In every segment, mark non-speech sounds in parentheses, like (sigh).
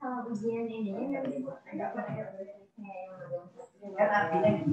Kalau ujian ini nanti kan ada banyak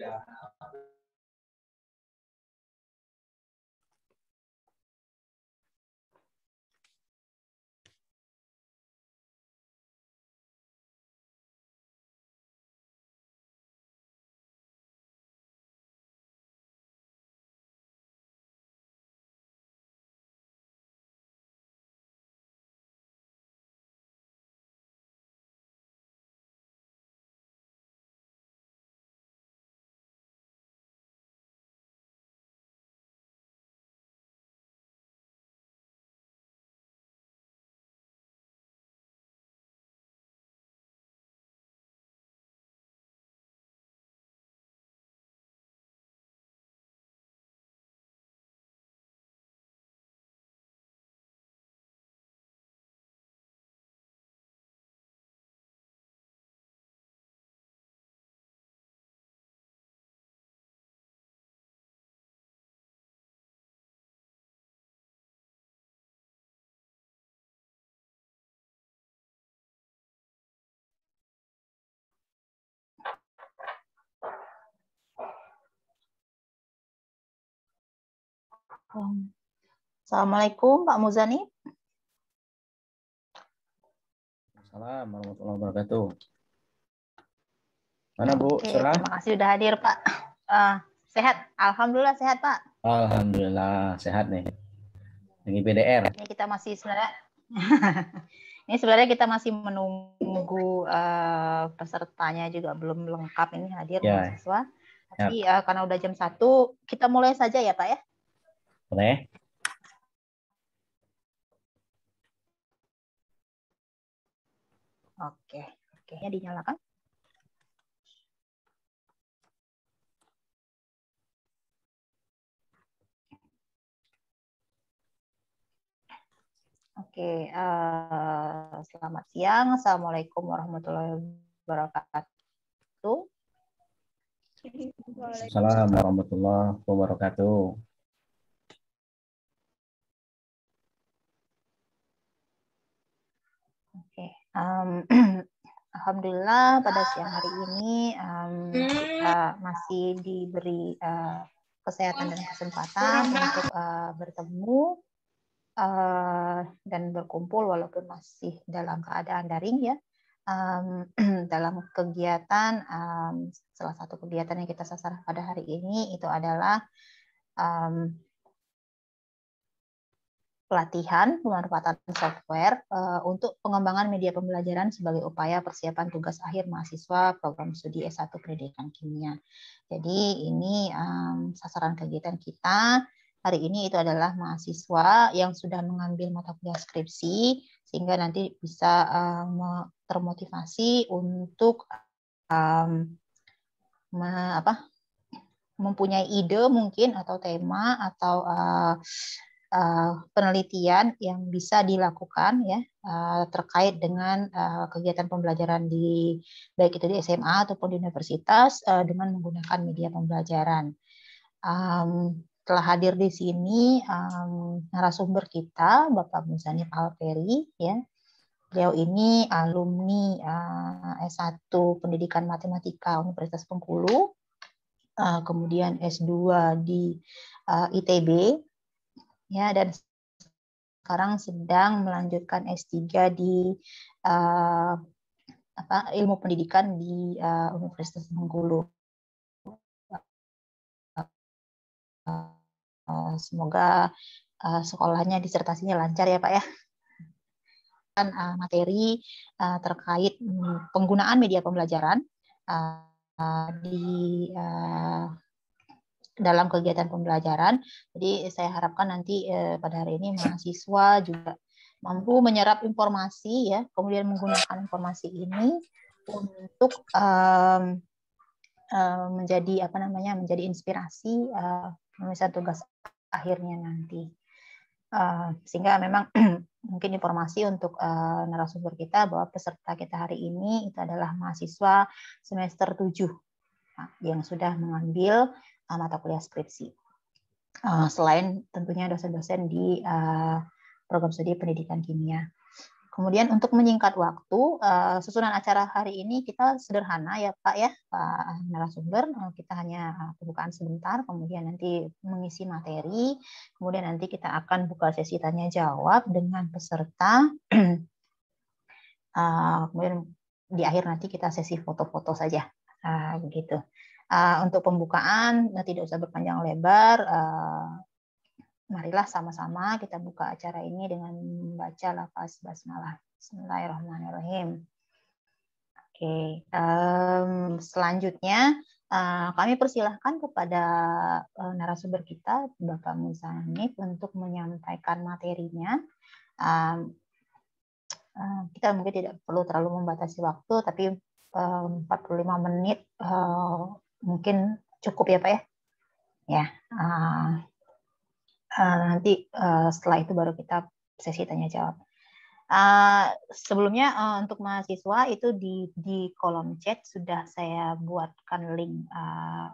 Ya, Assalamualaikum Pak Muzani. Assalamualaikum warahmatullahi wabarakatuh. Mana Bu? Oke, Terima kasih sudah hadir Pak. Uh, sehat, Alhamdulillah sehat Pak. Alhamdulillah sehat nih. Lagi PDR. Ini kita masih sebenarnya (laughs) ini sebenarnya kita masih menunggu uh, pesertanya juga belum lengkap ini hadir ya. mahasiswa. Ya. Tapi ya. uh, karena udah jam satu, kita mulai saja ya Pak ya. Boleh? Oke, oke. Ya dinyalakan. Oke, uh, selamat siang. Assalamualaikum warahmatullahi wabarakatuh. Assalamualaikum warahmatullahi wabarakatuh. Um, (clears throat) Alhamdulillah pada siang hari ini um, kita hmm. masih diberi uh, kesehatan dan kesempatan untuk uh, bertemu uh, dan berkumpul walaupun masih dalam keadaan daring ya um, (clears throat) dalam kegiatan um, salah satu kegiatan yang kita sasar pada hari ini itu adalah um, pelatihan pemanfaatan software uh, untuk pengembangan media pembelajaran sebagai upaya persiapan tugas akhir mahasiswa program studi S1 Pendidikan Kimia. Jadi ini um, sasaran kegiatan kita hari ini itu adalah mahasiswa yang sudah mengambil mata kuliah skripsi sehingga nanti bisa um, termotivasi untuk um, me, apa mempunyai ide mungkin atau tema atau uh, Eh, penelitian yang bisa dilakukan ya eh, terkait dengan eh, kegiatan pembelajaran di baik itu di SMA ataupun di universitas dengan menggunakan media pembelajaran. telah hadir di sini narasumber kita Bapak Muzani Palperi ya. Beliau ini alumni S1 Pendidikan Matematika Universitas Bengkulu, kemudian S2 di ITB ya dan sekarang sedang melanjutkan S3 di uh, apa, ilmu pendidikan di uh, Universitas Bengkulu. Eh, semoga sekolahnya disertasinya lancar ya Pak ya. Dan materi terkait hmm, penggunaan media pembelajaran di dalam kegiatan pembelajaran. Jadi saya harapkan nanti eh, pada hari ini mahasiswa juga mampu menyerap informasi ya, kemudian menggunakan informasi ini untuk um, um, menjadi apa namanya menjadi inspirasi uh, tugas akhirnya nanti. Uh, sehingga memang (clears throat) mungkin informasi untuk uh, narasumber kita bahwa peserta kita hari ini itu adalah mahasiswa semester 7 yang sudah mengambil uh, mata kuliah skripsi. Uh, selain tentunya dosen-dosen di uh, program studi pendidikan kimia. Kemudian untuk menyingkat waktu, susunan acara hari ini kita sederhana ya Pak ya, Pak narasumber. Kita hanya pembukaan sebentar, kemudian nanti mengisi materi, kemudian nanti kita akan buka sesi tanya jawab dengan peserta. (clears throat) kemudian di akhir nanti kita sesi foto-foto saja uh, begitu. Uh, untuk pembukaan eh, tidak usah berpanjang lebar. Uh, marilah sama-sama kita buka acara ini dengan membaca lafaz basmalah. Bismillahirrahmanirrahim. Oke, okay. um, selanjutnya uh, kami persilahkan kepada uh, narasumber kita Bapak Musa untuk menyampaikan materinya. Um, uh, kita mungkin tidak perlu terlalu membatasi waktu, tapi 45 menit eh, mungkin cukup ya Pak ya. Ya. Eh, eh, nanti setelah itu baru kita sesi tanya jawab. sebelumnya untuk mahasiswa itu di di kolom chat sudah saya buatkan link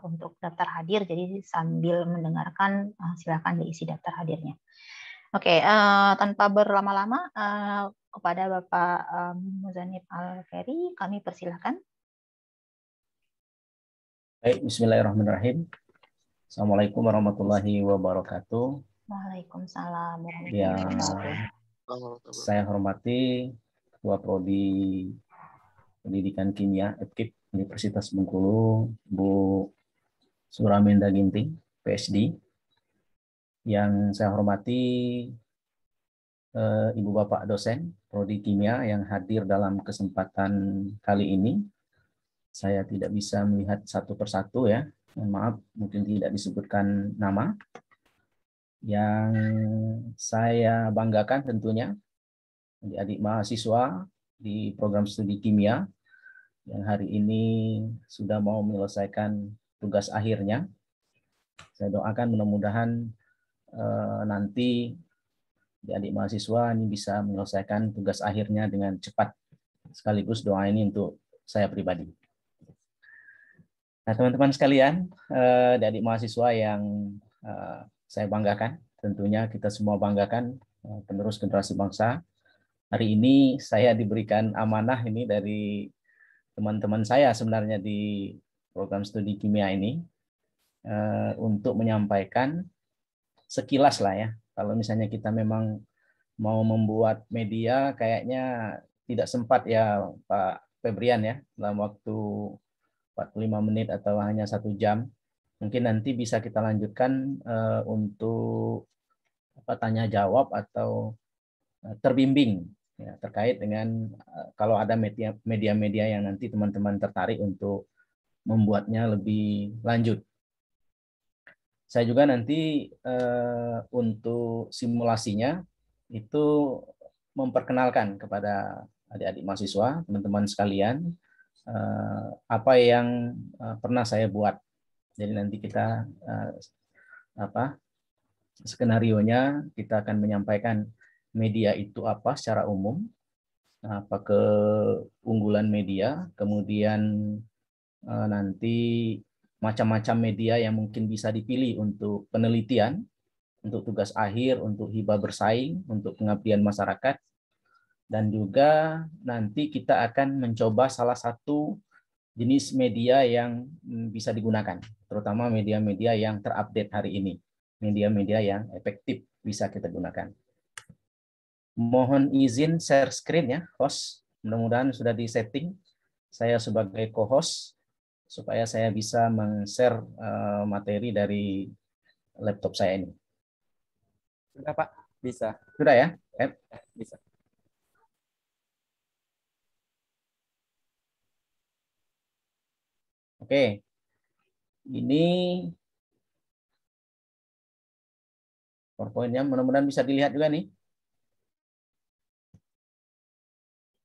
untuk daftar hadir jadi sambil mendengarkan silakan diisi daftar hadirnya. Oke, okay, uh, tanpa berlama-lama uh, kepada Bapak um, Muzanib Al-Ferry, kami persilahkan. Baik, Bismillahirrahmanirrahim. Assalamualaikum warahmatullahi wabarakatuh. Waalaikumsalam warahmatullahi ya, wabarakatuh. Saya hormati Ketua Prodi Pendidikan Kimia Fkip Universitas Bengkulu, Bu Suraminda Ginting, PhD. Yang saya hormati Eh, Ibu Bapak dosen prodi kimia yang hadir dalam kesempatan kali ini. Saya tidak bisa melihat satu persatu ya. maaf, mungkin tidak disebutkan nama. Yang saya banggakan tentunya adik-adik mahasiswa di program studi kimia yang hari ini sudah mau menyelesaikan tugas akhirnya. Saya doakan mudah-mudahan eh, nanti adik mahasiswa ini bisa menyelesaikan tugas akhirnya dengan cepat. Sekaligus doa ini untuk saya pribadi. Nah, teman-teman sekalian, eh, adik-adik mahasiswa yang eh, saya banggakan, tentunya kita semua banggakan eh, penerus generasi bangsa. Hari ini saya diberikan amanah ini dari teman-teman saya sebenarnya di program studi kimia ini untuk menyampaikan sekilas lah ya kalau misalnya kita memang mau membuat media, kayaknya tidak sempat ya Pak Febrian ya dalam waktu 45 menit atau hanya satu jam. Mungkin nanti bisa kita lanjutkan eh, untuk apa tanya jawab atau eh, terbimbing ya, terkait dengan eh, kalau ada media-media yang nanti teman-teman tertarik untuk membuatnya lebih lanjut. Saya juga nanti uh, untuk simulasinya itu memperkenalkan kepada adik-adik mahasiswa, teman-teman sekalian, uh, apa yang uh, pernah saya buat. Jadi nanti kita uh, apa skenarionya kita akan menyampaikan media itu apa secara umum, apa keunggulan media, kemudian nanti macam-macam media yang mungkin bisa dipilih untuk penelitian, untuk tugas akhir, untuk hibah bersaing, untuk pengabdian masyarakat, dan juga nanti kita akan mencoba salah satu jenis media yang mm, bisa digunakan, terutama media-media yang terupdate hari ini, media-media yang efektif bisa kita gunakan. Mohon izin share screen ya, host. Mudah-mudahan sudah di setting. Saya sebagai co-host supaya saya bisa men share eh, materi dari laptop saya ini. Sudah Pak, bisa. Sudah ya? Eh? Bisa. Oke, ini PowerPoint-nya mudah-mudahan bisa dilihat juga nih.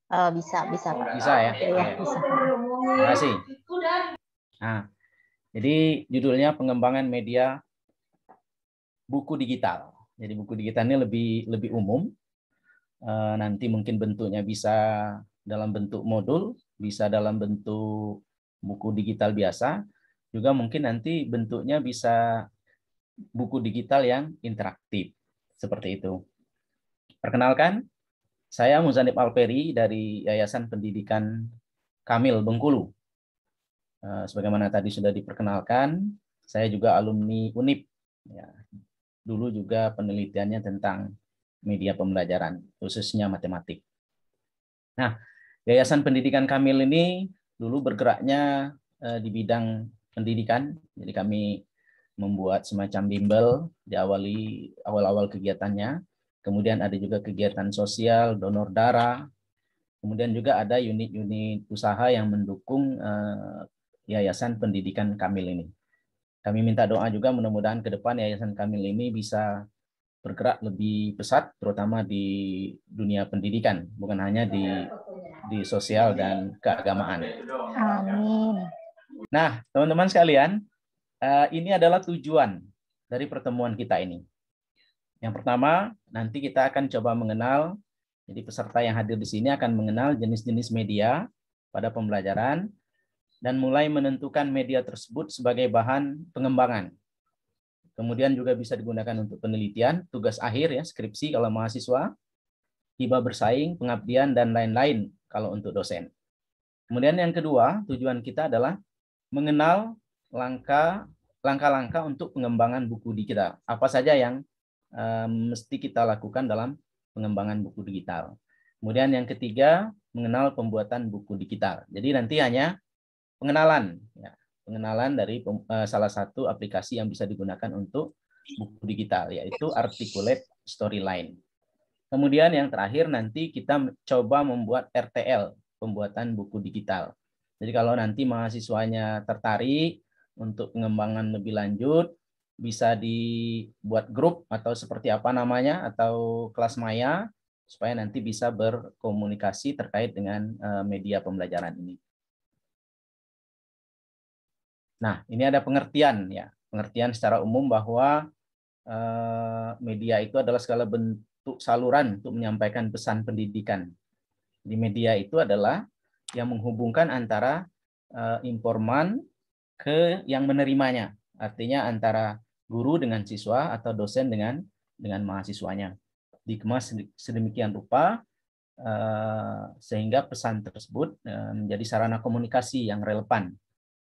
Uh, bisa, bisa Pak. Bisa ya? Iya, bisa. Terima kasih. Nah, jadi judulnya pengembangan media buku digital. Jadi buku digital ini lebih lebih umum. Eh, nanti mungkin bentuknya bisa dalam bentuk modul, bisa dalam bentuk buku digital biasa, juga mungkin nanti bentuknya bisa buku digital yang interaktif seperti itu. Perkenalkan, saya Muzanib Alperi dari Yayasan Pendidikan Kamil Bengkulu. Eh, sebagaimana tadi sudah diperkenalkan, saya juga alumni UNIP. Ya, dulu juga penelitiannya tentang media pembelajaran, khususnya matematik. Nah, Yayasan Pendidikan Kamil ini dulu bergeraknya eh, di bidang pendidikan. Jadi kami membuat semacam bimbel diawali awal-awal kegiatannya. Kemudian ada juga kegiatan sosial, donor darah. Kemudian juga ada unit-unit usaha yang mendukung eh, Yayasan Pendidikan Kamil ini. Kami minta doa juga mudah-mudahan ke depan Yayasan Kamil ini bisa bergerak lebih pesat terutama di dunia pendidikan, bukan hanya di di sosial dan keagamaan. Amin. Nah, teman-teman sekalian, eh, ini adalah tujuan dari pertemuan kita ini. Yang pertama, nanti kita akan coba mengenal jadi peserta yang hadir di sini akan mengenal jenis-jenis media pada pembelajaran dan mulai menentukan media tersebut sebagai bahan pengembangan. Kemudian juga bisa digunakan untuk penelitian, tugas akhir ya, skripsi kalau mahasiswa, hibah bersaing, pengabdian dan lain-lain kalau untuk dosen. Kemudian yang kedua, tujuan kita adalah mengenal langkah langkah-langkah untuk pengembangan buku digital. Apa saja yang um, mesti kita lakukan dalam pengembangan buku digital. Kemudian yang ketiga, mengenal pembuatan buku digital. Jadi nanti hanya pengenalan, ya, pengenalan dari uh, salah satu aplikasi yang bisa digunakan untuk buku digital, yaitu Articulate Storyline. Kemudian yang terakhir nanti kita coba membuat RTL, pembuatan buku digital. Jadi kalau nanti mahasiswanya tertarik untuk pengembangan lebih lanjut, bisa dibuat grup atau seperti apa namanya, atau kelas maya, supaya nanti bisa berkomunikasi terkait dengan eh, media pembelajaran ini. Nah, ini ada pengertian ya, pengertian secara umum bahwa eh, media itu adalah segala bentuk saluran untuk menyampaikan pesan pendidikan. Di media itu adalah yang menghubungkan antara eh, informan ke yang menerimanya, artinya antara guru dengan siswa atau dosen dengan dengan mahasiswanya. Dikemas sedemikian rupa eh, sehingga pesan tersebut eh, menjadi sarana komunikasi yang relevan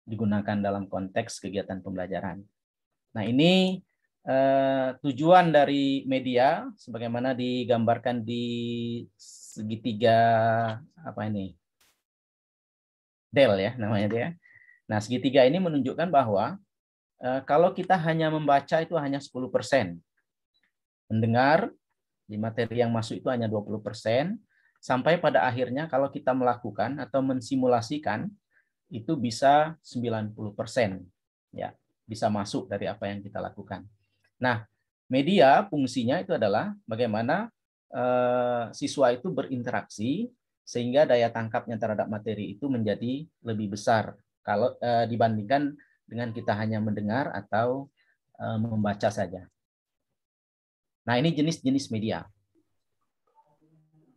digunakan dalam konteks kegiatan pembelajaran. Nah, ini eh, tujuan dari media sebagaimana digambarkan di segitiga apa ini? Del ya namanya dia. Nah, segitiga ini menunjukkan bahwa eh, kalau kita hanya membaca itu hanya 10%. Mendengar di materi yang masuk itu hanya 20%, sampai pada akhirnya kalau kita melakukan atau mensimulasikan itu bisa 90% ya, bisa masuk dari apa yang kita lakukan. Nah, media fungsinya itu adalah bagaimana eh, siswa itu berinteraksi sehingga daya tangkapnya terhadap materi itu menjadi lebih besar kalau eh, dibandingkan dengan kita hanya mendengar atau eh, membaca saja. Nah, ini jenis-jenis media.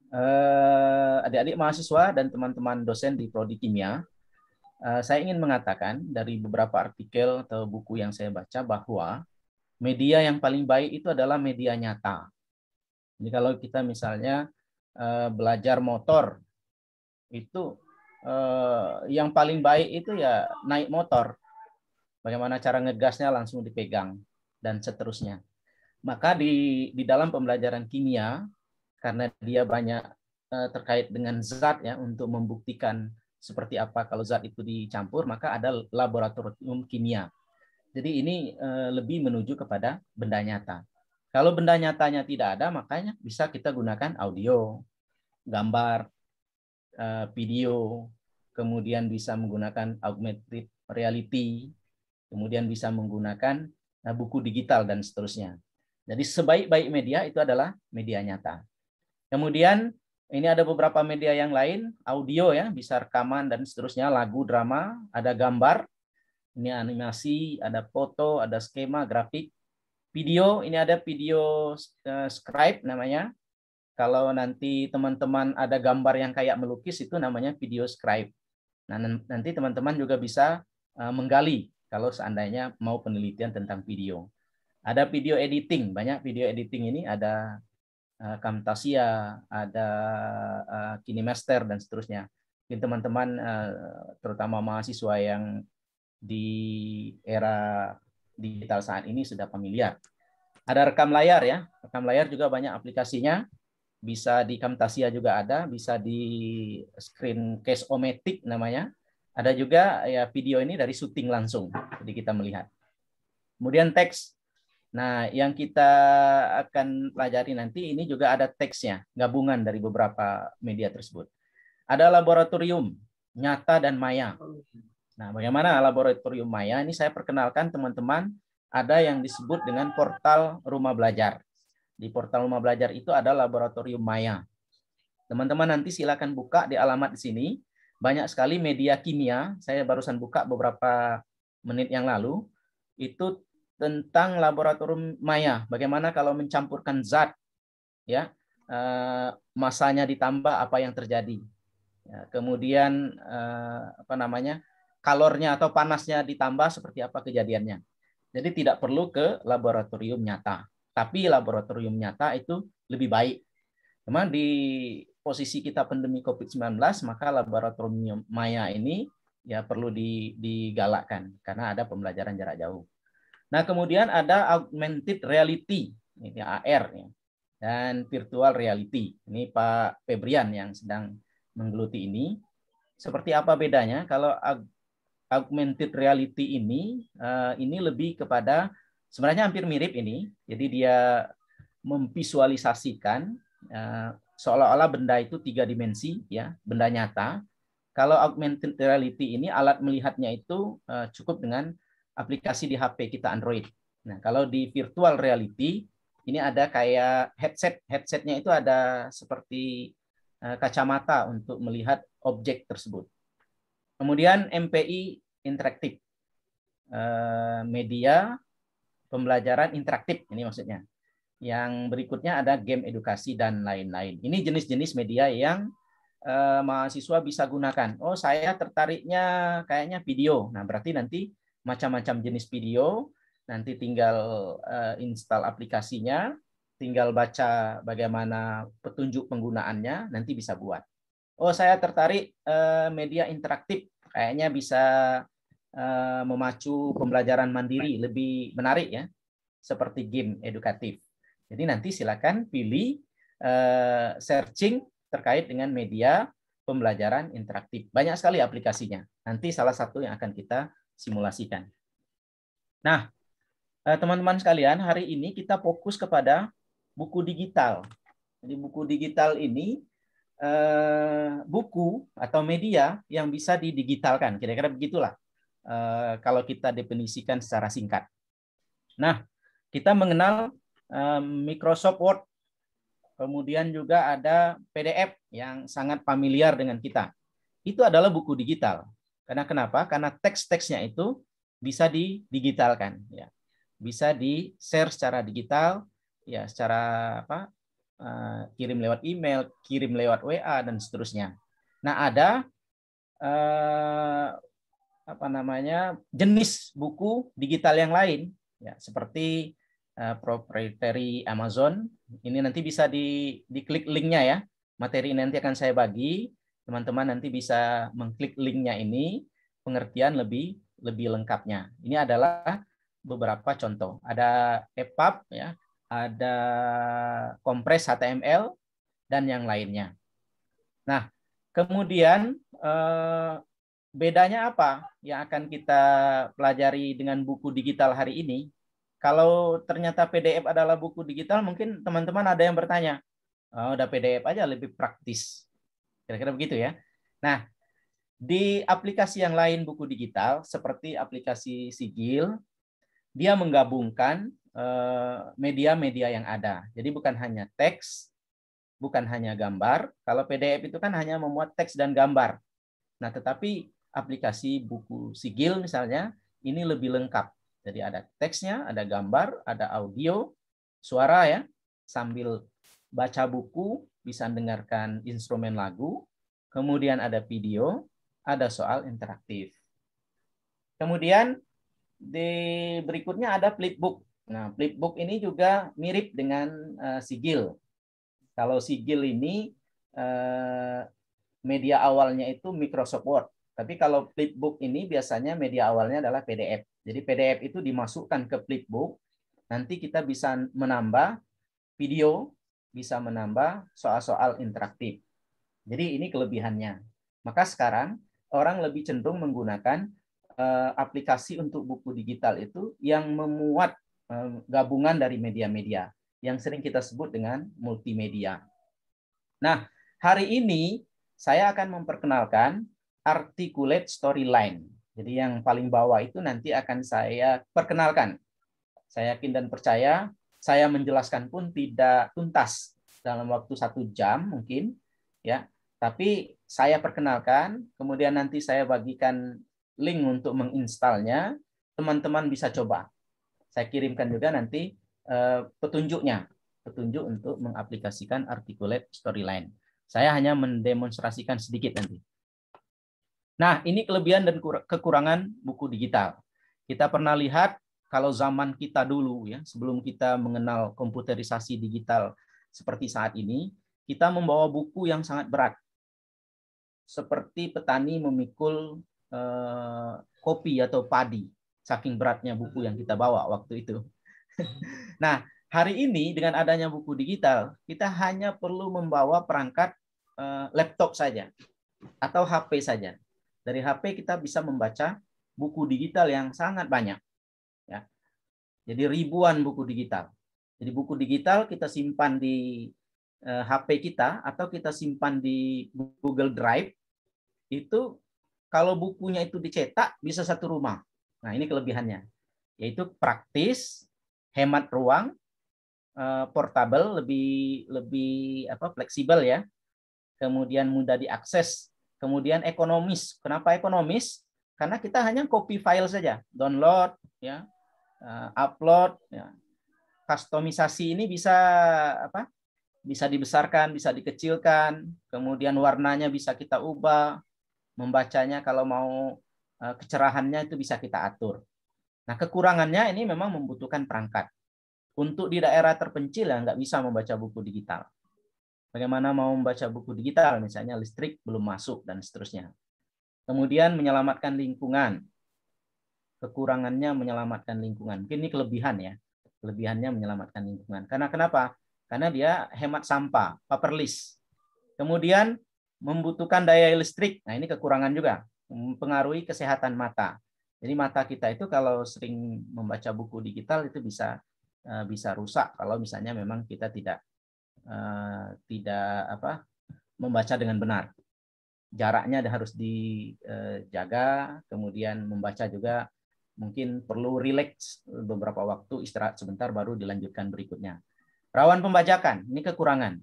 Eh, adik-adik mahasiswa dan teman-teman dosen di prodi kimia, Eh, saya ingin mengatakan dari beberapa artikel atau buku yang saya baca bahwa media yang paling baik itu adalah media nyata. Jadi kalau kita misalnya eh, belajar motor itu eh, yang paling baik itu ya naik motor. Bagaimana cara ngegasnya langsung dipegang dan seterusnya. Maka di di dalam pembelajaran kimia karena dia banyak terkait dengan zat ya untuk membuktikan seperti apa kalau zat itu dicampur maka ada laboratorium kimia. Jadi ini eh, lebih menuju kepada benda nyata. Kalau benda nyatanya tidak ada makanya bisa kita gunakan audio, gambar, eh, video, kemudian bisa menggunakan augmented reality, kemudian bisa menggunakan eh, buku digital dan seterusnya. Jadi sebaik-baik media itu adalah media nyata. Kemudian ini ada beberapa media yang lain, audio ya, bisa rekaman dan seterusnya, lagu, drama, ada gambar, ini animasi, ada foto, ada skema, grafik, video, ini ada video uh, scribe namanya. Kalau nanti teman-teman ada gambar yang kayak melukis itu namanya video scribe. Nah, nanti teman-teman juga bisa eh, menggali kalau seandainya mau penelitian tentang video. Ada video editing, banyak video editing ini ada Kamtasia eh, ada eh, KineMaster dan seterusnya. Mungkin teman-teman eh, terutama mahasiswa yang di era digital saat ini sudah familiar. Ada rekam layar ya. Rekam layar juga banyak aplikasinya. Bisa di Kamtasia juga ada, bisa di screen case ometic namanya. Ada juga ya video ini dari syuting langsung. Jadi kita melihat. Kemudian teks Nah, yang kita akan pelajari nanti ini juga ada teksnya, gabungan dari beberapa media tersebut. Ada laboratorium nyata dan maya. Nah, bagaimana laboratorium maya? Ini saya perkenalkan teman-teman, ada yang disebut dengan portal rumah belajar. Di portal rumah belajar itu ada laboratorium maya. Teman-teman nanti silakan buka di alamat di sini. Banyak sekali media kimia, saya barusan buka beberapa menit yang lalu, itu tentang laboratorium maya. Bagaimana kalau mencampurkan zat, ya eh, masanya ditambah apa yang terjadi. Ya, kemudian eh, apa namanya kalornya atau panasnya ditambah seperti apa kejadiannya. Jadi tidak perlu ke laboratorium nyata, tapi laboratorium nyata itu lebih baik. Memang di posisi kita pandemi COVID-19 maka laboratorium maya ini ya perlu digalakkan karena ada pembelajaran jarak jauh. Nah, kemudian ada augmented reality, ini AR ya. Dan virtual reality. Ini Pak Febrian yang sedang menggeluti ini. Seperti apa bedanya? Kalau augmented reality ini eh, ini lebih kepada sebenarnya hampir mirip ini. Jadi dia memvisualisasikan eh, seolah-olah benda itu tiga dimensi ya, benda nyata. Kalau augmented reality ini alat melihatnya itu eh, cukup dengan aplikasi di HP kita Android. Nah, kalau di virtual reality ini ada kayak headset. Headsetnya itu ada seperti eh, kacamata untuk melihat objek tersebut. Kemudian MPI interaktif. Eh, media pembelajaran interaktif ini maksudnya. Yang berikutnya ada game edukasi dan lain-lain. Ini jenis-jenis media yang eh, mahasiswa bisa gunakan. Oh, saya tertariknya kayaknya video. Nah, berarti nanti macam-macam jenis video. Nanti tinggal uh, install aplikasinya, tinggal baca bagaimana petunjuk penggunaannya, nanti bisa buat. Oh, saya tertarik uh, media interaktif, kayaknya bisa uh, memacu pembelajaran mandiri lebih menarik ya, seperti game edukatif. Jadi nanti silakan pilih uh, searching terkait dengan media pembelajaran interaktif. Banyak sekali aplikasinya. Nanti salah satu yang akan kita simulasikan. Nah, eh, teman-teman sekalian, hari ini kita fokus kepada buku digital. Jadi buku digital ini eh, buku atau media yang bisa didigitalkan, kira-kira begitulah. Eh, kalau kita definisikan secara singkat. Nah, kita mengenal Microsoft Word, kemudian juga ada PDF yang sangat familiar dengan kita. Itu adalah buku digital. Karena kenapa? Karena teks-teksnya itu bisa didigitalkan, ya. Bisa di-share secara digital, ya, secara apa? Uh, kirim lewat email, kirim lewat WA dan seterusnya. Nah, ada uh, apa namanya? jenis buku digital yang lain, ya, seperti uh, proprietary Amazon. Ini nanti bisa di diklik linknya ya. Materi ini nanti akan saya bagi teman-teman nanti bisa mengklik linknya ini pengertian lebih lebih lengkapnya. Ini adalah beberapa contoh. Ada EPUB ya, ada kompres HTML dan yang lainnya. Nah, kemudian eh, bedanya apa yang akan kita pelajari dengan buku digital hari ini? Kalau ternyata PDF adalah buku digital, mungkin teman-teman ada yang bertanya, oh, udah PDF aja lebih praktis. Kira-kira begitu ya. Nah, di aplikasi yang lain buku digital seperti aplikasi Sigil, dia menggabungkan eh, media-media yang ada. Jadi bukan hanya teks, bukan hanya gambar. Kalau PDF itu kan hanya memuat teks dan gambar. Nah, tetapi aplikasi buku Sigil misalnya ini lebih lengkap. Jadi ada teksnya, ada gambar, ada audio, suara ya, sambil baca buku bisa mendengarkan instrumen lagu, kemudian ada video, ada soal interaktif. Kemudian di berikutnya ada flipbook. Nah, flipbook ini juga mirip dengan uh, sigil. Kalau sigil ini uh, media awalnya itu Microsoft Word. Tapi kalau flipbook ini biasanya media awalnya adalah PDF. Jadi PDF itu dimasukkan ke flipbook, nanti kita bisa menambah video bisa menambah soal-soal interaktif. Jadi ini kelebihannya. Maka sekarang orang lebih cenderung menggunakan eh, aplikasi untuk buku digital itu yang memuat eh, gabungan dari media-media yang sering kita sebut dengan multimedia. Nah, hari ini saya akan memperkenalkan articulate storyline. Jadi yang paling bawah itu nanti akan saya perkenalkan. Saya yakin dan percaya saya menjelaskan pun tidak tuntas dalam waktu satu jam mungkin ya tapi saya perkenalkan kemudian nanti saya bagikan link untuk menginstalnya teman-teman bisa coba saya kirimkan juga nanti eh, petunjuknya petunjuk untuk mengaplikasikan Articulate Storyline saya hanya mendemonstrasikan sedikit nanti nah ini kelebihan dan kekurangan buku digital kita pernah lihat kalau zaman kita dulu ya, sebelum kita mengenal komputerisasi digital seperti saat ini, kita membawa buku yang sangat berat. Seperti petani memikul eh, kopi atau padi, saking beratnya buku yang kita bawa waktu itu. (laughs) nah, hari ini dengan adanya buku digital, kita hanya perlu membawa perangkat eh, laptop saja atau HP saja. Dari HP kita bisa membaca buku digital yang sangat banyak jadi ribuan buku digital. Jadi buku digital kita simpan di uh, eh, HP kita atau kita simpan di Google Drive itu kalau bukunya itu dicetak bisa satu rumah. Nah, ini kelebihannya. Yaitu praktis, hemat ruang, uh, portable, lebih lebih apa fleksibel ya. Kemudian mudah diakses, kemudian ekonomis. Kenapa ekonomis? Karena kita hanya copy file saja, download ya, Eh, upload. Ya. Customisasi ini bisa apa? Bisa dibesarkan, bisa dikecilkan, kemudian warnanya bisa kita ubah, membacanya kalau mau eh, kecerahannya itu bisa kita atur. Nah kekurangannya ini memang membutuhkan perangkat. Untuk di daerah terpencil yang nggak bisa membaca buku digital. Bagaimana mau membaca buku digital misalnya listrik belum masuk dan seterusnya. Kemudian menyelamatkan lingkungan kekurangannya menyelamatkan lingkungan. Mungkin ini kelebihan ya. Kelebihannya menyelamatkan lingkungan. Karena kenapa? Karena dia hemat sampah, paperless. Kemudian membutuhkan daya listrik. Nah, ini kekurangan juga. Mempengaruhi kesehatan mata. Jadi mata kita itu kalau sering membaca buku digital itu bisa eh, bisa rusak kalau misalnya memang kita tidak eh, tidak apa membaca dengan benar. Jaraknya harus dijaga, eh, kemudian membaca juga mungkin perlu rileks beberapa waktu, istirahat sebentar, baru dilanjutkan berikutnya. Rawan pembajakan, ini kekurangan.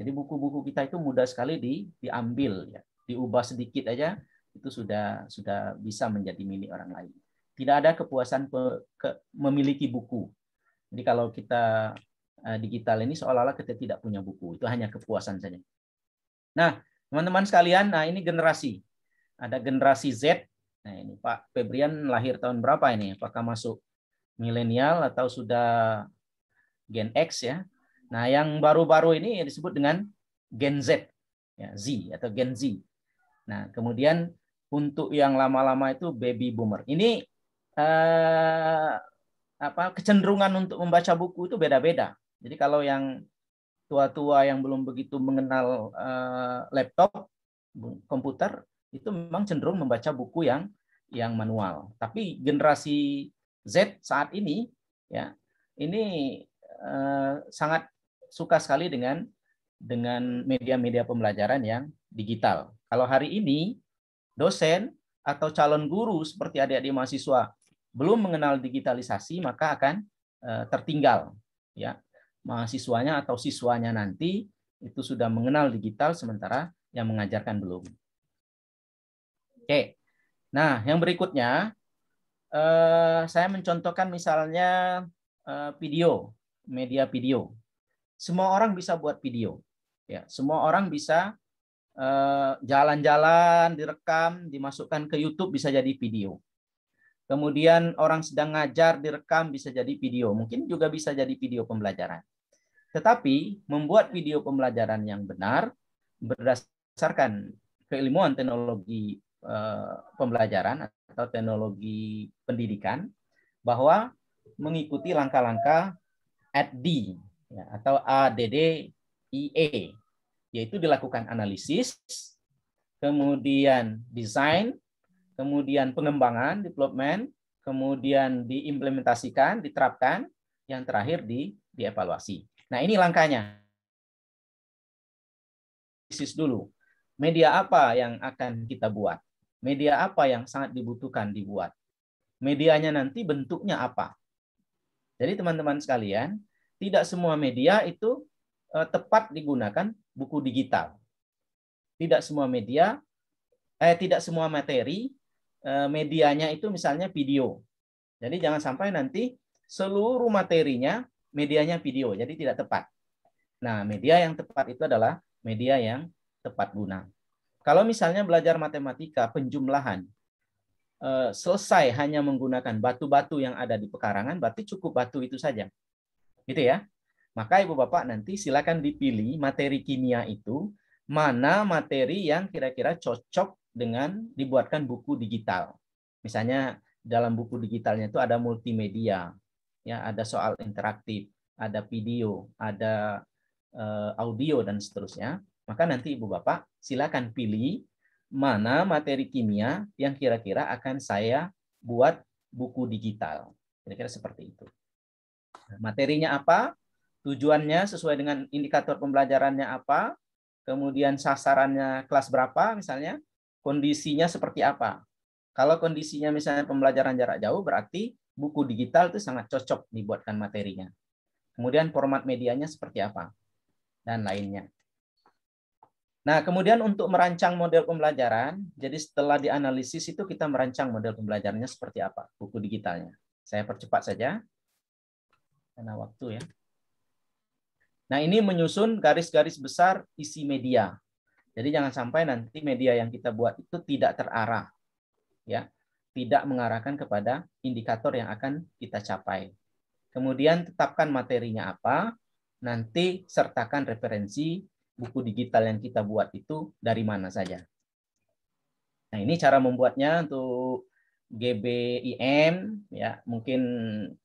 Jadi buku-buku kita itu mudah sekali di, diambil, ya. diubah sedikit aja, itu sudah sudah bisa menjadi milik orang lain. Tidak ada kepuasan pe, ke, memiliki buku. Jadi kalau kita uh, digital ini seolah-olah kita tidak punya buku, itu hanya kepuasan saja. Nah, teman-teman sekalian, nah ini generasi. Ada generasi Z, Nah ini Pak Febrian lahir tahun berapa ini? Apakah masuk milenial atau sudah Gen X ya? Nah yang baru-baru ini disebut dengan Gen Z, ya, Z atau Gen Z. Nah kemudian untuk yang lama-lama itu baby boomer. Ini eh, apa kecenderungan untuk membaca buku itu beda-beda. Jadi kalau yang tua-tua yang belum begitu mengenal eh, laptop, komputer, itu memang cenderung membaca buku yang yang manual. Tapi generasi Z saat ini ya ini eh, sangat suka sekali dengan dengan media-media pembelajaran yang digital. Kalau hari ini dosen atau calon guru seperti adik-adik mahasiswa belum mengenal digitalisasi maka akan eh, tertinggal ya mahasiswanya atau siswanya nanti itu sudah mengenal digital sementara yang mengajarkan belum. Oke. Nah, yang berikutnya eh, saya mencontohkan misalnya eh, video, media video. Semua orang bisa buat video. Ya, semua orang bisa eh, jalan-jalan, direkam, dimasukkan ke YouTube bisa jadi video. Kemudian orang sedang ngajar direkam bisa jadi video. Mungkin juga bisa jadi video pembelajaran. Tetapi membuat video pembelajaran yang benar berdasarkan keilmuan teknologi Eh, pembelajaran atau teknologi pendidikan bahwa mengikuti langkah-langkah ADD ya, atau ADDIE yaitu dilakukan analisis, kemudian desain, kemudian pengembangan, development, kemudian diimplementasikan, diterapkan, yang terakhir di dievaluasi. Nah, ini langkahnya. Analisis dulu. Media apa yang akan kita buat? Media apa yang sangat dibutuhkan dibuat? Medianya nanti bentuknya apa? Jadi teman-teman sekalian, tidak semua media itu eh, tepat digunakan buku digital. Tidak semua media, eh tidak semua materi eh, medianya itu misalnya video. Jadi jangan sampai nanti seluruh materinya medianya video, jadi tidak tepat. Nah, media yang tepat itu adalah media yang tepat guna. Kalau misalnya belajar matematika penjumlahan eh, selesai hanya menggunakan batu-batu yang ada di pekarangan, berarti cukup batu itu saja. Gitu ya. Maka Ibu Bapak nanti silakan dipilih materi kimia itu mana materi yang kira-kira cocok dengan dibuatkan buku digital. Misalnya dalam buku digitalnya itu ada multimedia, ya ada soal interaktif, ada video, ada eh, audio dan seterusnya. Maka nanti Ibu Bapak silakan pilih mana materi kimia yang kira-kira akan saya buat buku digital. Kira-kira seperti itu. Nah, materinya apa? Tujuannya sesuai dengan indikator pembelajarannya apa? Kemudian sasarannya kelas berapa misalnya? Kondisinya seperti apa? Kalau kondisinya misalnya pembelajaran jarak jauh berarti buku digital itu sangat cocok dibuatkan materinya. Kemudian format medianya seperti apa dan lainnya. Nah, kemudian untuk merancang model pembelajaran, jadi setelah dianalisis itu kita merancang model pembelajarannya seperti apa, buku digitalnya. Saya percepat saja, karena waktu ya. Nah, ini menyusun garis-garis besar isi media. Jadi jangan sampai nanti media yang kita buat itu tidak terarah. ya Tidak mengarahkan kepada indikator yang akan kita capai. Kemudian tetapkan materinya apa, nanti sertakan referensi buku digital yang kita buat itu dari mana saja. Nah, ini cara membuatnya untuk GBIM ya, mungkin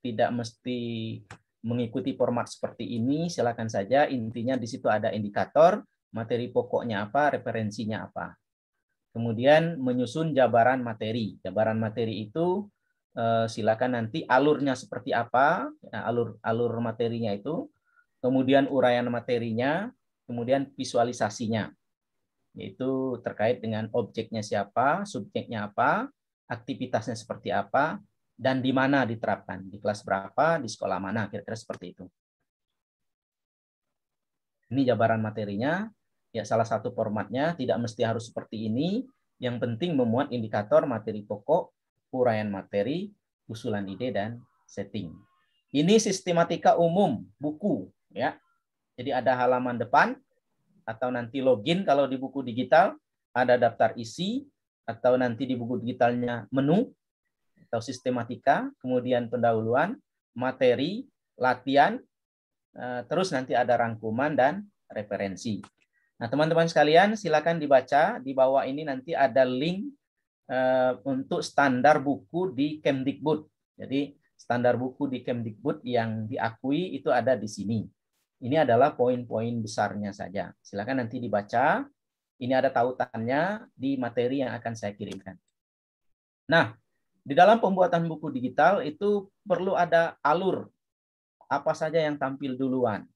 tidak mesti mengikuti format seperti ini, silakan saja intinya di situ ada indikator, materi pokoknya apa, referensinya apa. Kemudian menyusun jabaran materi. Jabaran materi itu eh, silakan nanti alurnya seperti apa, ya, alur alur materinya itu. Kemudian uraian materinya, kemudian visualisasinya yaitu terkait dengan objeknya siapa, subjeknya apa, aktivitasnya seperti apa, dan di mana diterapkan, di kelas berapa, di sekolah mana, kira-kira seperti itu. Ini jabaran materinya, ya salah satu formatnya, tidak mesti harus seperti ini, yang penting memuat indikator materi pokok, uraian materi, usulan ide, dan setting. Ini sistematika umum buku, ya jadi ada halaman depan atau nanti login kalau di buku digital, ada daftar isi atau nanti di buku digitalnya menu atau sistematika, kemudian pendahuluan, materi, latihan, eh, terus nanti ada rangkuman dan referensi. Nah, teman-teman sekalian, silakan dibaca. Di bawah ini nanti ada link eh, untuk standar buku di Kemdikbud. Jadi, standar buku di Kemdikbud yang diakui itu ada di sini. Ini adalah poin-poin besarnya saja. Silakan nanti dibaca. Ini ada tautannya di materi yang akan saya kirimkan. Nah, di dalam pembuatan buku digital itu perlu ada alur apa saja yang tampil duluan.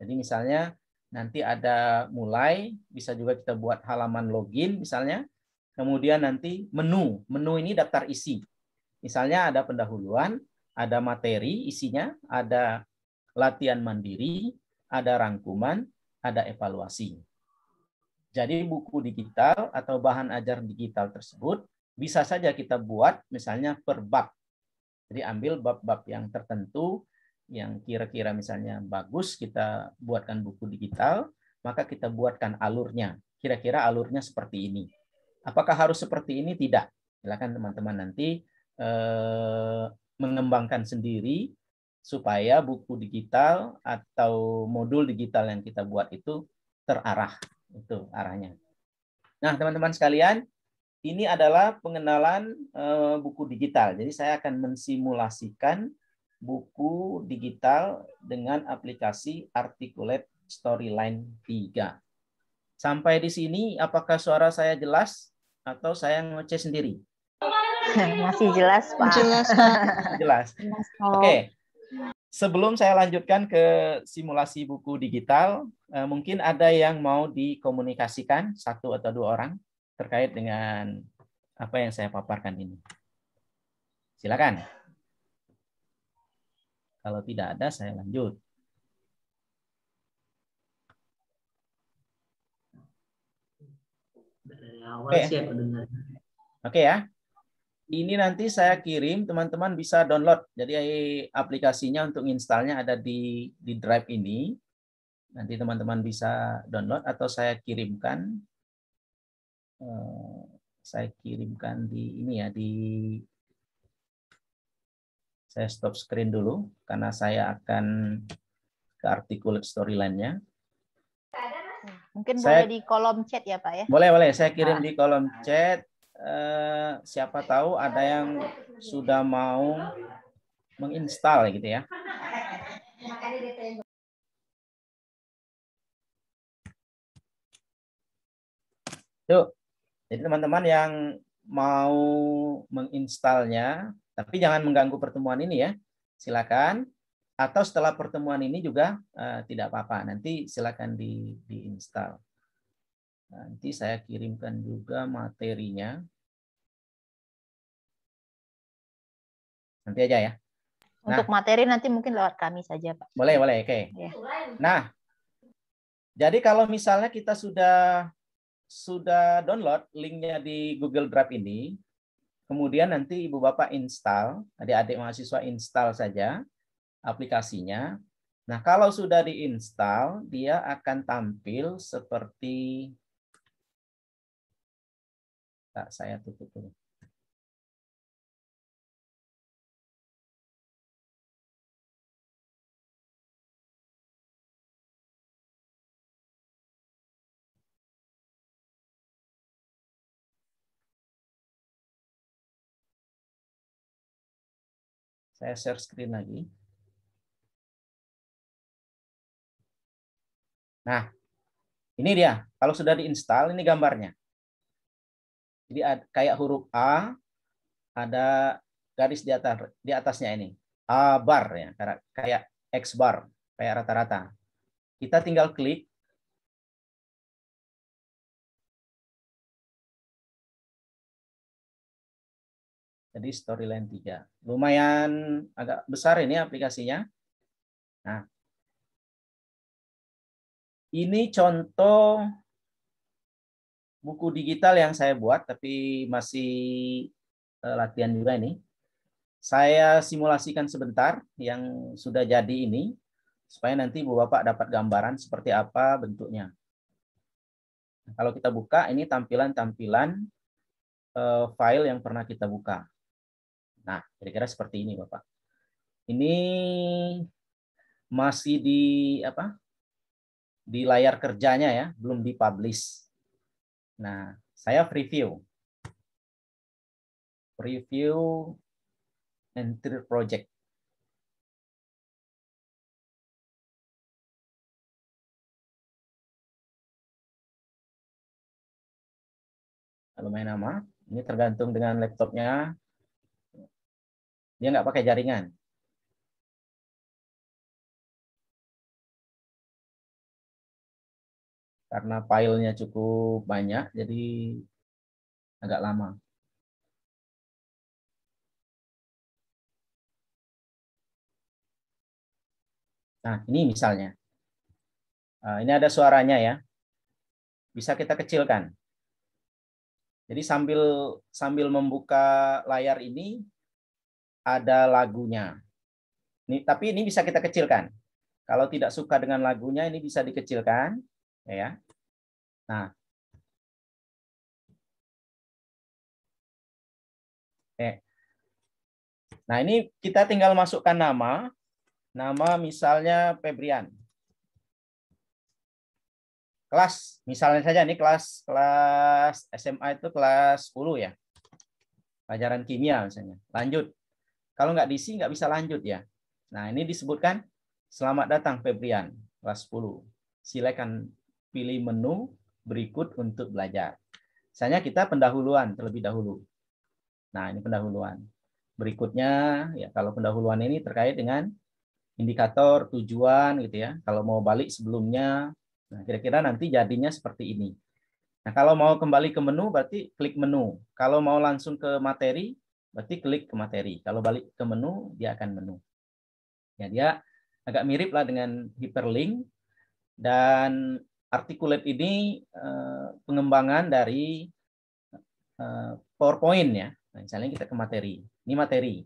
Jadi misalnya nanti ada mulai, bisa juga kita buat halaman login misalnya. Kemudian nanti menu. Menu ini daftar isi. Misalnya ada pendahuluan, ada materi isinya, ada latihan mandiri, ada rangkuman, ada evaluasi. Jadi buku digital atau bahan ajar digital tersebut bisa saja kita buat misalnya per bab. Jadi ambil bab-bab yang tertentu yang kira-kira misalnya bagus kita buatkan buku digital, maka kita buatkan alurnya. Kira-kira alurnya seperti ini. Apakah harus seperti ini? Tidak. Silakan teman-teman nanti eh, mengembangkan sendiri supaya buku digital atau modul digital yang kita buat itu terarah itu arahnya. Nah, teman-teman sekalian, ini adalah pengenalan eh, buku digital. Jadi saya akan mensimulasikan buku digital dengan aplikasi Articulate Storyline 3. Sampai di sini apakah suara saya jelas atau saya ngoceh sendiri? (laughs) Masih jelas, Pak. Jelas, Pak. Jelas. jelas Oke. Okay. Sebelum saya lanjutkan ke simulasi buku digital, eh, mungkin ada yang mau dikomunikasikan satu atau dua orang terkait dengan apa yang saya paparkan ini. Silakan. Kalau tidak ada, saya lanjut. Oke. okay. Oke ya. Ini nanti saya kirim, teman-teman bisa download. Jadi eh, aplikasinya untuk installnya ada di di drive ini. Nanti teman-teman bisa download atau saya kirimkan. Eh, saya kirimkan di ini ya di. Saya stop screen dulu karena saya akan ke artikel storyline-nya. Mungkin saya, boleh di kolom chat ya Pak ya? Boleh, boleh. Saya kirim nah. di kolom chat. Eh, siapa tahu ada yang sudah mau menginstal gitu ya. Yuk, jadi teman-teman yang mau menginstalnya, tapi jangan mengganggu pertemuan ini ya. Silakan. Atau setelah pertemuan ini juga uh, tidak apa-apa. Nanti silakan di diinstal. Nanti saya kirimkan juga materinya. Nanti aja ya. Nah, Untuk materi nanti mungkin lewat kami saja, Pak. Boleh, boleh. Oke. Okay. Ya. Nah, jadi kalau misalnya kita sudah sudah download linknya di Google Drive ini, kemudian nanti Ibu Bapak install, adik-adik mahasiswa install saja aplikasinya. Nah, kalau sudah diinstal, dia akan tampil seperti tak saya tutup dulu. Saya share screen lagi. Nah, ini dia. Kalau sudah diinstal, ini gambarnya. Jadi kayak huruf A ada garis di atas di atasnya ini. A bar ya, kayak X bar, kayak rata-rata. Kita tinggal klik Jadi Storyline 3. Lumayan agak besar ini aplikasinya. Nah. Ini contoh buku digital yang saya buat tapi masih eh, latihan juga ini. Saya simulasikan sebentar yang sudah jadi ini supaya nanti Bu Bapak dapat gambaran seperti apa bentuknya. Nah, kalau kita buka ini tampilan-tampilan uh, file yang pernah kita buka. Nah, kira-kira seperti ini Bapak. Ini masih di apa? di layar kerjanya ya, belum dipublish. Nah, saya review Preview entry project. lumayan nama Ini tergantung dengan laptopnya. Dia nggak pakai jaringan. karena filenya cukup banyak jadi agak lama. Nah, ini misalnya. Eh, ini ada suaranya ya. Bisa kita kecilkan. Jadi sambil sambil membuka layar ini ada lagunya. Ini, tapi ini bisa kita kecilkan. Kalau tidak suka dengan lagunya ini bisa dikecilkan ya. Nah, Oke. Nah, ini kita tinggal masukkan nama. Nama misalnya Febrian. Kelas, misalnya saja nih kelas kelas SMA itu kelas 10 ya. Pelajaran kimia misalnya. Lanjut. Kalau nggak diisi nggak bisa lanjut ya. Nah, ini disebutkan selamat datang Febrian kelas 10. Silakan pilih menu berikut untuk belajar. Misalnya kita pendahuluan terlebih dahulu. Nah, ini pendahuluan. Berikutnya, ya kalau pendahuluan ini terkait dengan indikator tujuan gitu ya. Kalau mau balik sebelumnya, nah kira-kira nanti jadinya seperti ini. Nah, kalau mau kembali ke menu berarti klik menu. Kalau mau langsung ke materi berarti klik ke materi. Kalau balik ke menu dia akan menu. Ya, dia agak mirip lah dengan hyperlink dan Articulate ini eh, pengembangan dari eh, PowerPoint ya. Nah, misalnya kita ke materi. Ini materi.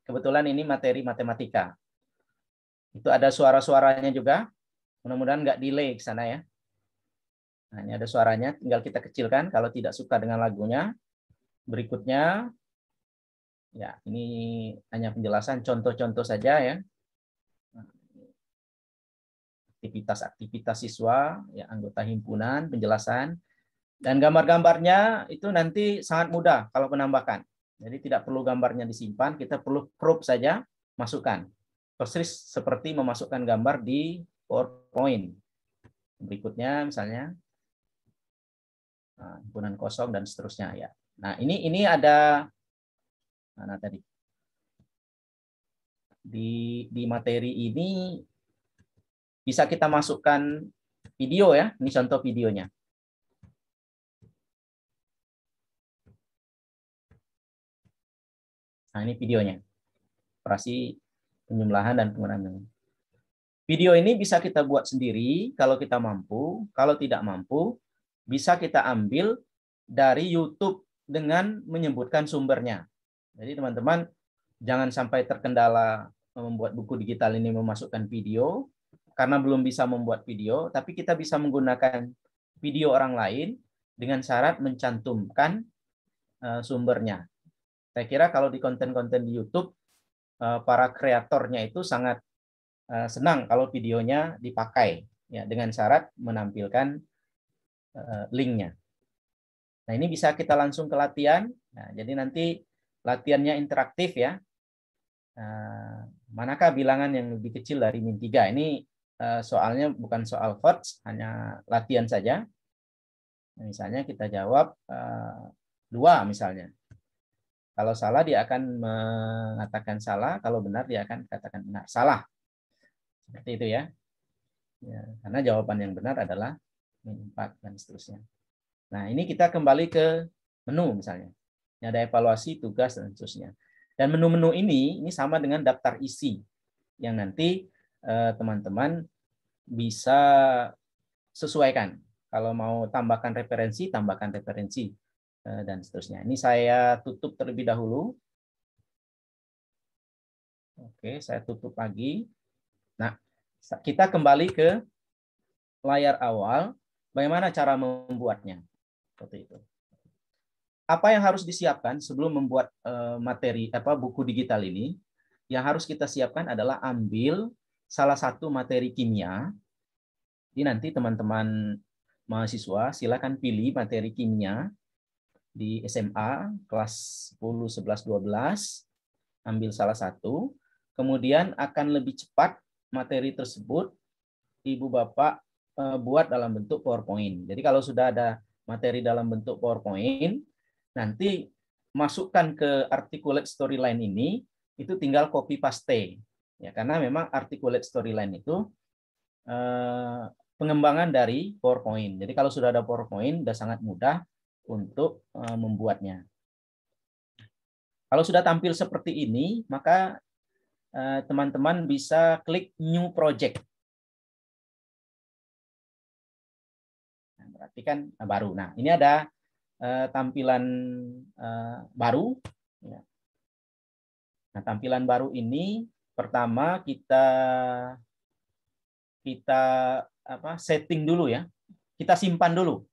Kebetulan ini materi matematika. Itu ada suara-suaranya juga. Mudah-mudahan nggak delay ke sana ya. Nah, ini ada suaranya. Tinggal kita kecilkan kalau tidak suka dengan lagunya. Berikutnya, ya ini hanya penjelasan contoh-contoh saja ya aktivitas-aktivitas siswa, ya, anggota himpunan, penjelasan, dan gambar-gambarnya itu nanti sangat mudah kalau penambahkan. Jadi tidak perlu gambarnya disimpan, kita perlu crop saja masukkan. Persis seperti memasukkan gambar di PowerPoint. Berikutnya misalnya nah, himpunan kosong dan seterusnya ya. Nah, ini ini ada mana tadi? Di di materi ini bisa kita masukkan video ya. Ini contoh videonya. Nah, ini videonya. Operasi penjumlahan dan pengurangan. Video ini bisa kita buat sendiri kalau kita mampu. Kalau tidak mampu, bisa kita ambil dari YouTube dengan menyebutkan sumbernya. Jadi teman-teman, jangan sampai terkendala membuat buku digital ini memasukkan video, karena belum bisa membuat video, tapi kita bisa menggunakan video orang lain dengan syarat mencantumkan eh, sumbernya. Saya kira kalau di konten-konten di YouTube, eh, para kreatornya itu sangat eh, senang kalau videonya dipakai, ya dengan syarat menampilkan linknya. Nah ini bisa kita langsung ke latihan. Nah, jadi nanti latihannya interaktif ya. Uh, manakah bilangan yang lebih kecil dari min 3? Ini Eh, soalnya bukan soal force, hanya latihan saja. Misalnya kita jawab eh, dua misalnya. Kalau salah dia akan mengatakan salah, kalau benar dia akan katakan benar. Salah. Seperti itu ya. ya karena jawaban yang benar adalah empat dan seterusnya. Nah, ini kita kembali ke menu misalnya. Ini ada evaluasi, tugas dan seterusnya. Dan menu-menu ini ini sama dengan daftar isi yang nanti eh, teman-teman bisa sesuaikan. Kalau mau tambahkan referensi, tambahkan referensi, eh, dan seterusnya. Ini saya tutup terlebih dahulu. Oke, saya tutup lagi. Nah, kita kembali ke layar awal. Bagaimana cara membuatnya? Seperti itu. Apa yang harus disiapkan sebelum membuat eh, materi apa buku digital ini? Yang harus kita siapkan adalah ambil salah satu materi kimia. Jadi nanti teman-teman mahasiswa silakan pilih materi kimia di SMA kelas 10, 11, 12 ambil salah satu, kemudian akan lebih cepat materi tersebut Ibu Bapak eh, buat dalam bentuk PowerPoint. Jadi kalau sudah ada materi dalam bentuk PowerPoint, nanti masukkan ke articulate storyline ini, itu tinggal copy paste. Ya, karena memang articulate storyline itu eh, pengembangan dari PowerPoint. Jadi kalau sudah ada PowerPoint, sudah sangat mudah untuk eh, membuatnya. Kalau sudah tampil seperti ini, maka eh, teman-teman bisa klik New Project. Nah, berarti kan baru. Nah, ini ada tampilan baru. Ya. Nah, tampilan baru ini Pertama kita kita apa setting dulu ya. Kita simpan dulu.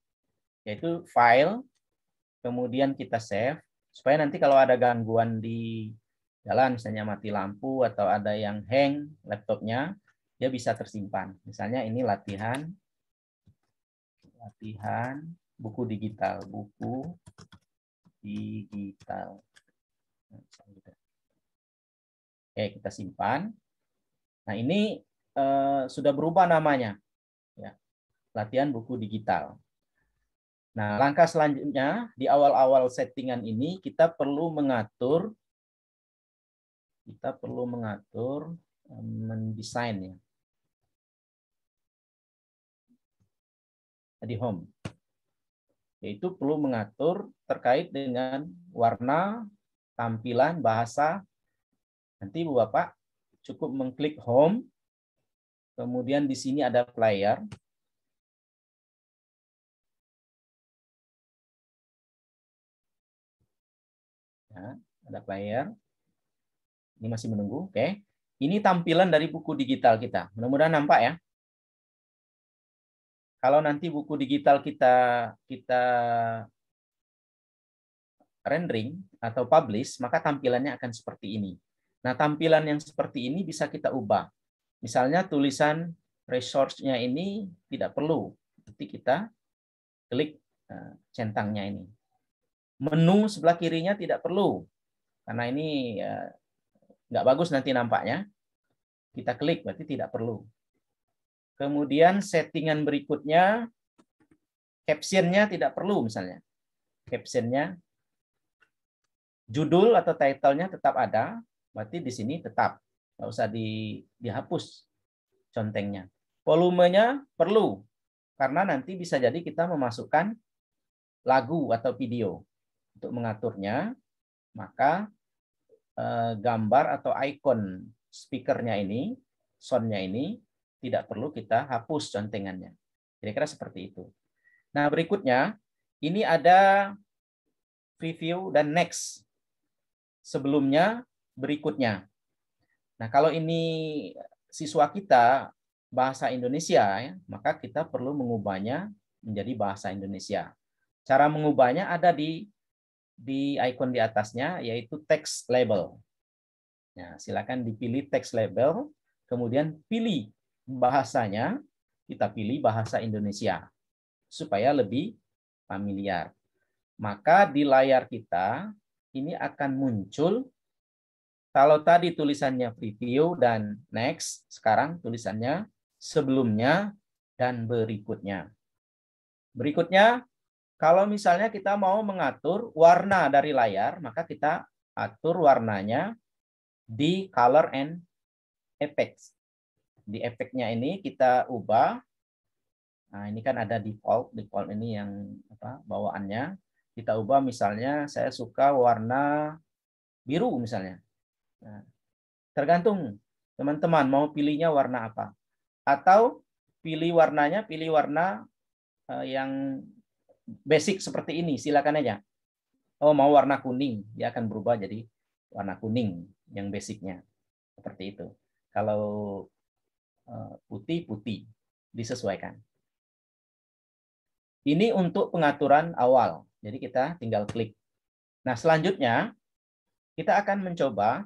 Yaitu file kemudian kita save supaya nanti kalau ada gangguan di jalan misalnya mati lampu atau ada yang hang laptopnya dia bisa tersimpan. Misalnya ini latihan latihan buku digital, buku digital. Nah, Oke, kita simpan. Nah, ini eh, sudah berubah namanya. Ya, latihan buku digital. Nah, langkah selanjutnya di awal-awal settingan ini kita perlu mengatur kita perlu mengatur eh, mendesainnya ya. Di home. Yaitu perlu mengatur terkait dengan warna, tampilan, bahasa, Nanti Ibu Bapak cukup mengklik home. Kemudian di sini ada player. Ya, ada player. Ini masih menunggu, oke. Ini tampilan dari buku digital kita. Mudah-mudahan nampak ya. Kalau nanti buku digital kita kita rendering atau publish, maka tampilannya akan seperti ini. Nah, tampilan yang seperti ini bisa kita ubah. Misalnya tulisan resource-nya ini tidak perlu. Nanti kita klik eh, centangnya ini. Menu sebelah kirinya tidak perlu. Karena ini eh, nggak bagus nanti nampaknya. Kita klik, berarti tidak perlu. Kemudian settingan berikutnya, captionnya tidak perlu misalnya. Captionnya, judul atau title-nya tetap ada, Berarti di sini tetap. Nggak usah di, dihapus contengnya. Volumenya perlu. Karena nanti bisa jadi kita memasukkan lagu atau video. Untuk mengaturnya, maka eh, gambar atau ikon speakernya ini, soundnya ini, tidak perlu kita hapus contengannya. Kira-kira seperti itu. Nah, berikutnya, ini ada preview dan next. Sebelumnya, berikutnya. Nah, kalau ini siswa kita bahasa Indonesia, ya, maka kita perlu mengubahnya menjadi bahasa Indonesia. Cara mengubahnya ada di di icon di atasnya yaitu text label. Nah, silakan dipilih text label, kemudian pilih bahasanya, kita pilih bahasa Indonesia supaya lebih familiar. Maka di layar kita ini akan muncul kalau tadi tulisannya preview dan next, sekarang tulisannya sebelumnya dan berikutnya. Berikutnya, kalau misalnya kita mau mengatur warna dari layar, maka kita atur warnanya di color and effects. Di efeknya ini kita ubah. Nah, ini kan ada default, default ini yang apa bawaannya. Kita ubah misalnya saya suka warna biru misalnya. Nah, tergantung teman-teman mau pilihnya warna apa. Atau pilih warnanya, pilih warna eh, yang basic seperti ini, silakan aja. Oh, mau warna kuning, dia akan berubah jadi warna kuning yang basicnya. Seperti itu. Kalau eh, putih, putih. Disesuaikan. Ini untuk pengaturan awal. Jadi kita tinggal klik. Nah, selanjutnya kita akan mencoba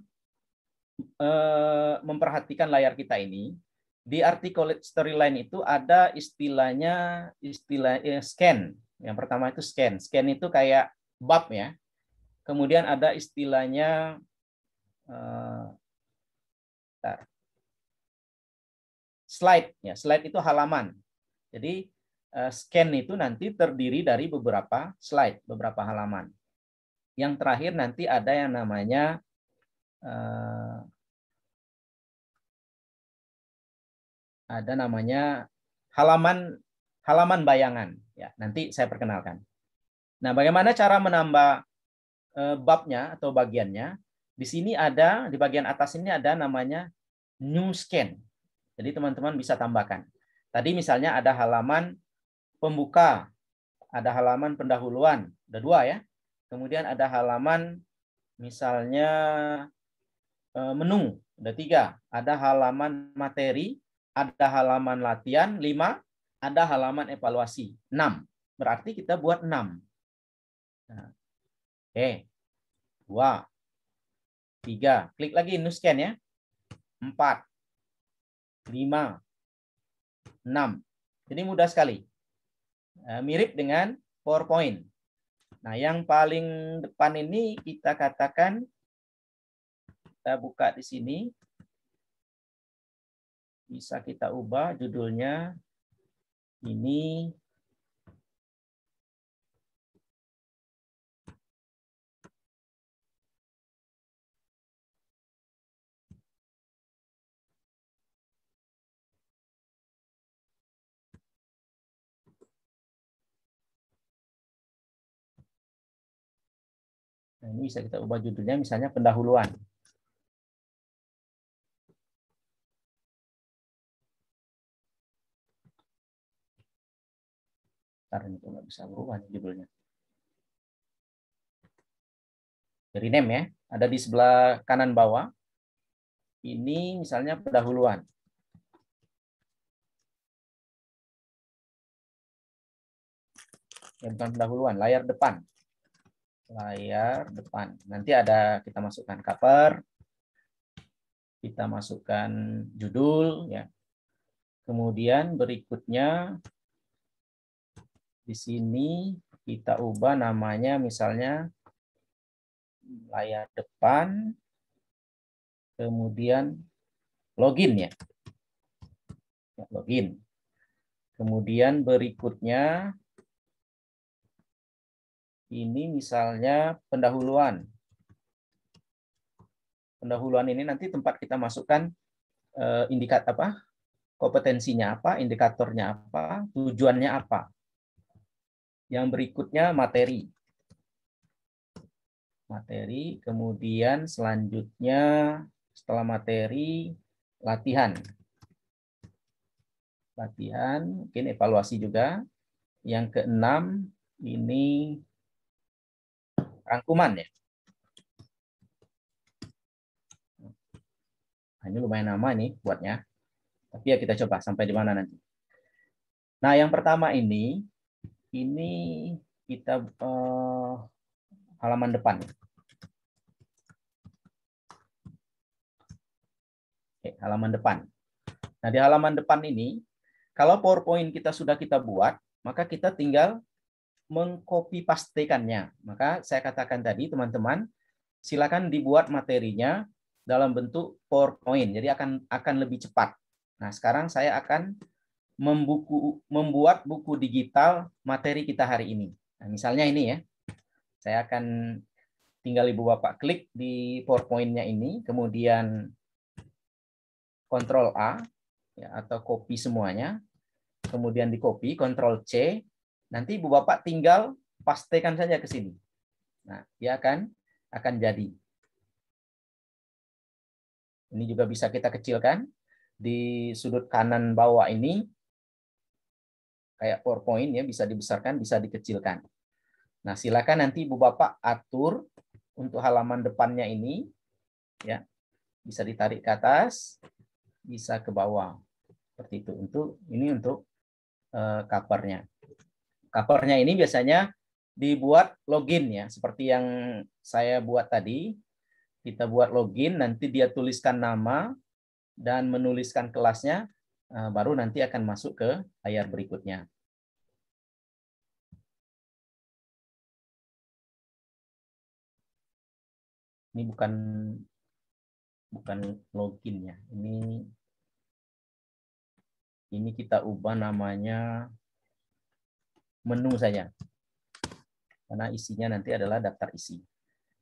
Eh, memperhatikan layar kita ini, di artikel storyline itu ada istilahnya istilah eh, scan. Yang pertama itu scan. Scan itu kayak bab ya. Kemudian ada istilahnya eh, slide ya. Slide itu halaman. Jadi eh, scan itu nanti terdiri dari beberapa slide, beberapa halaman. Yang terakhir nanti ada yang namanya uh, ada namanya halaman halaman bayangan ya nanti saya perkenalkan nah bagaimana cara menambah uh, babnya atau bagiannya di sini ada di bagian atas ini ada namanya new scan jadi teman-teman bisa tambahkan tadi misalnya ada halaman pembuka ada halaman pendahuluan ada dua ya kemudian ada halaman misalnya Eh, menu. Ada tiga. Ada halaman materi, ada halaman latihan, lima. Ada halaman evaluasi, enam. Berarti kita buat enam. Nah. Oke. Dua. Tiga. Klik lagi scan ya. Empat. Lima. Enam. Jadi mudah sekali. Eh, mirip dengan PowerPoint. Nah, yang paling depan ini kita katakan kita buka di sini. Bisa kita ubah judulnya. Ini Nah, ini bisa kita ubah judulnya misalnya pendahuluan. Karena itu nggak bisa berubah nih judulnya. dari name ya, ada di sebelah kanan bawah. Ini misalnya pendahuluan. Ya, bukan pendahuluan, layar depan. Layar depan. Nanti ada kita masukkan cover, kita masukkan judul ya. Kemudian berikutnya di sini kita ubah namanya misalnya layar depan, kemudian login ya. ya. Login. Kemudian berikutnya ini misalnya pendahuluan. Pendahuluan ini nanti tempat kita masukkan eh, indikat apa? kompetensinya apa, indikatornya apa, tujuannya apa. Yang berikutnya materi. Materi, kemudian selanjutnya setelah materi, latihan. Latihan, mungkin evaluasi juga. Yang keenam, ini rangkuman ya. Nah, ini lumayan nama nih buatnya. Tapi ya kita coba sampai di mana nanti. Nah, yang pertama ini ini kita uh, halaman depan. Oke, halaman depan. Nah, di halaman depan ini, kalau PowerPoint kita sudah kita buat, maka kita tinggal mengcopy pastekannya. Maka saya katakan tadi, teman-teman, silakan dibuat materinya dalam bentuk PowerPoint. Jadi akan akan lebih cepat. Nah, sekarang saya akan membuku, membuat buku digital materi kita hari ini. Nah, misalnya ini ya, saya akan tinggal Ibu Bapak klik di PowerPoint-nya ini, kemudian Ctrl A ya, atau copy semuanya, kemudian di copy, Ctrl C, nanti Ibu Bapak tinggal pastekan saja ke sini. Nah, dia akan akan jadi. Ini juga bisa kita kecilkan di sudut kanan bawah ini kayak PowerPoint ya bisa dibesarkan, bisa dikecilkan. Nah, silakan nanti Ibu Bapak atur untuk halaman depannya ini ya. Bisa ditarik ke atas, bisa ke bawah. Seperti itu. Untuk ini untuk uh, covernya. Covernya ini biasanya dibuat login ya, seperti yang saya buat tadi. Kita buat login, nanti dia tuliskan nama dan menuliskan kelasnya. Eh, baru nanti akan masuk ke layar berikutnya. Ini bukan bukan login ya. Ini ini kita ubah namanya menu saja. Karena isinya nanti adalah daftar isi.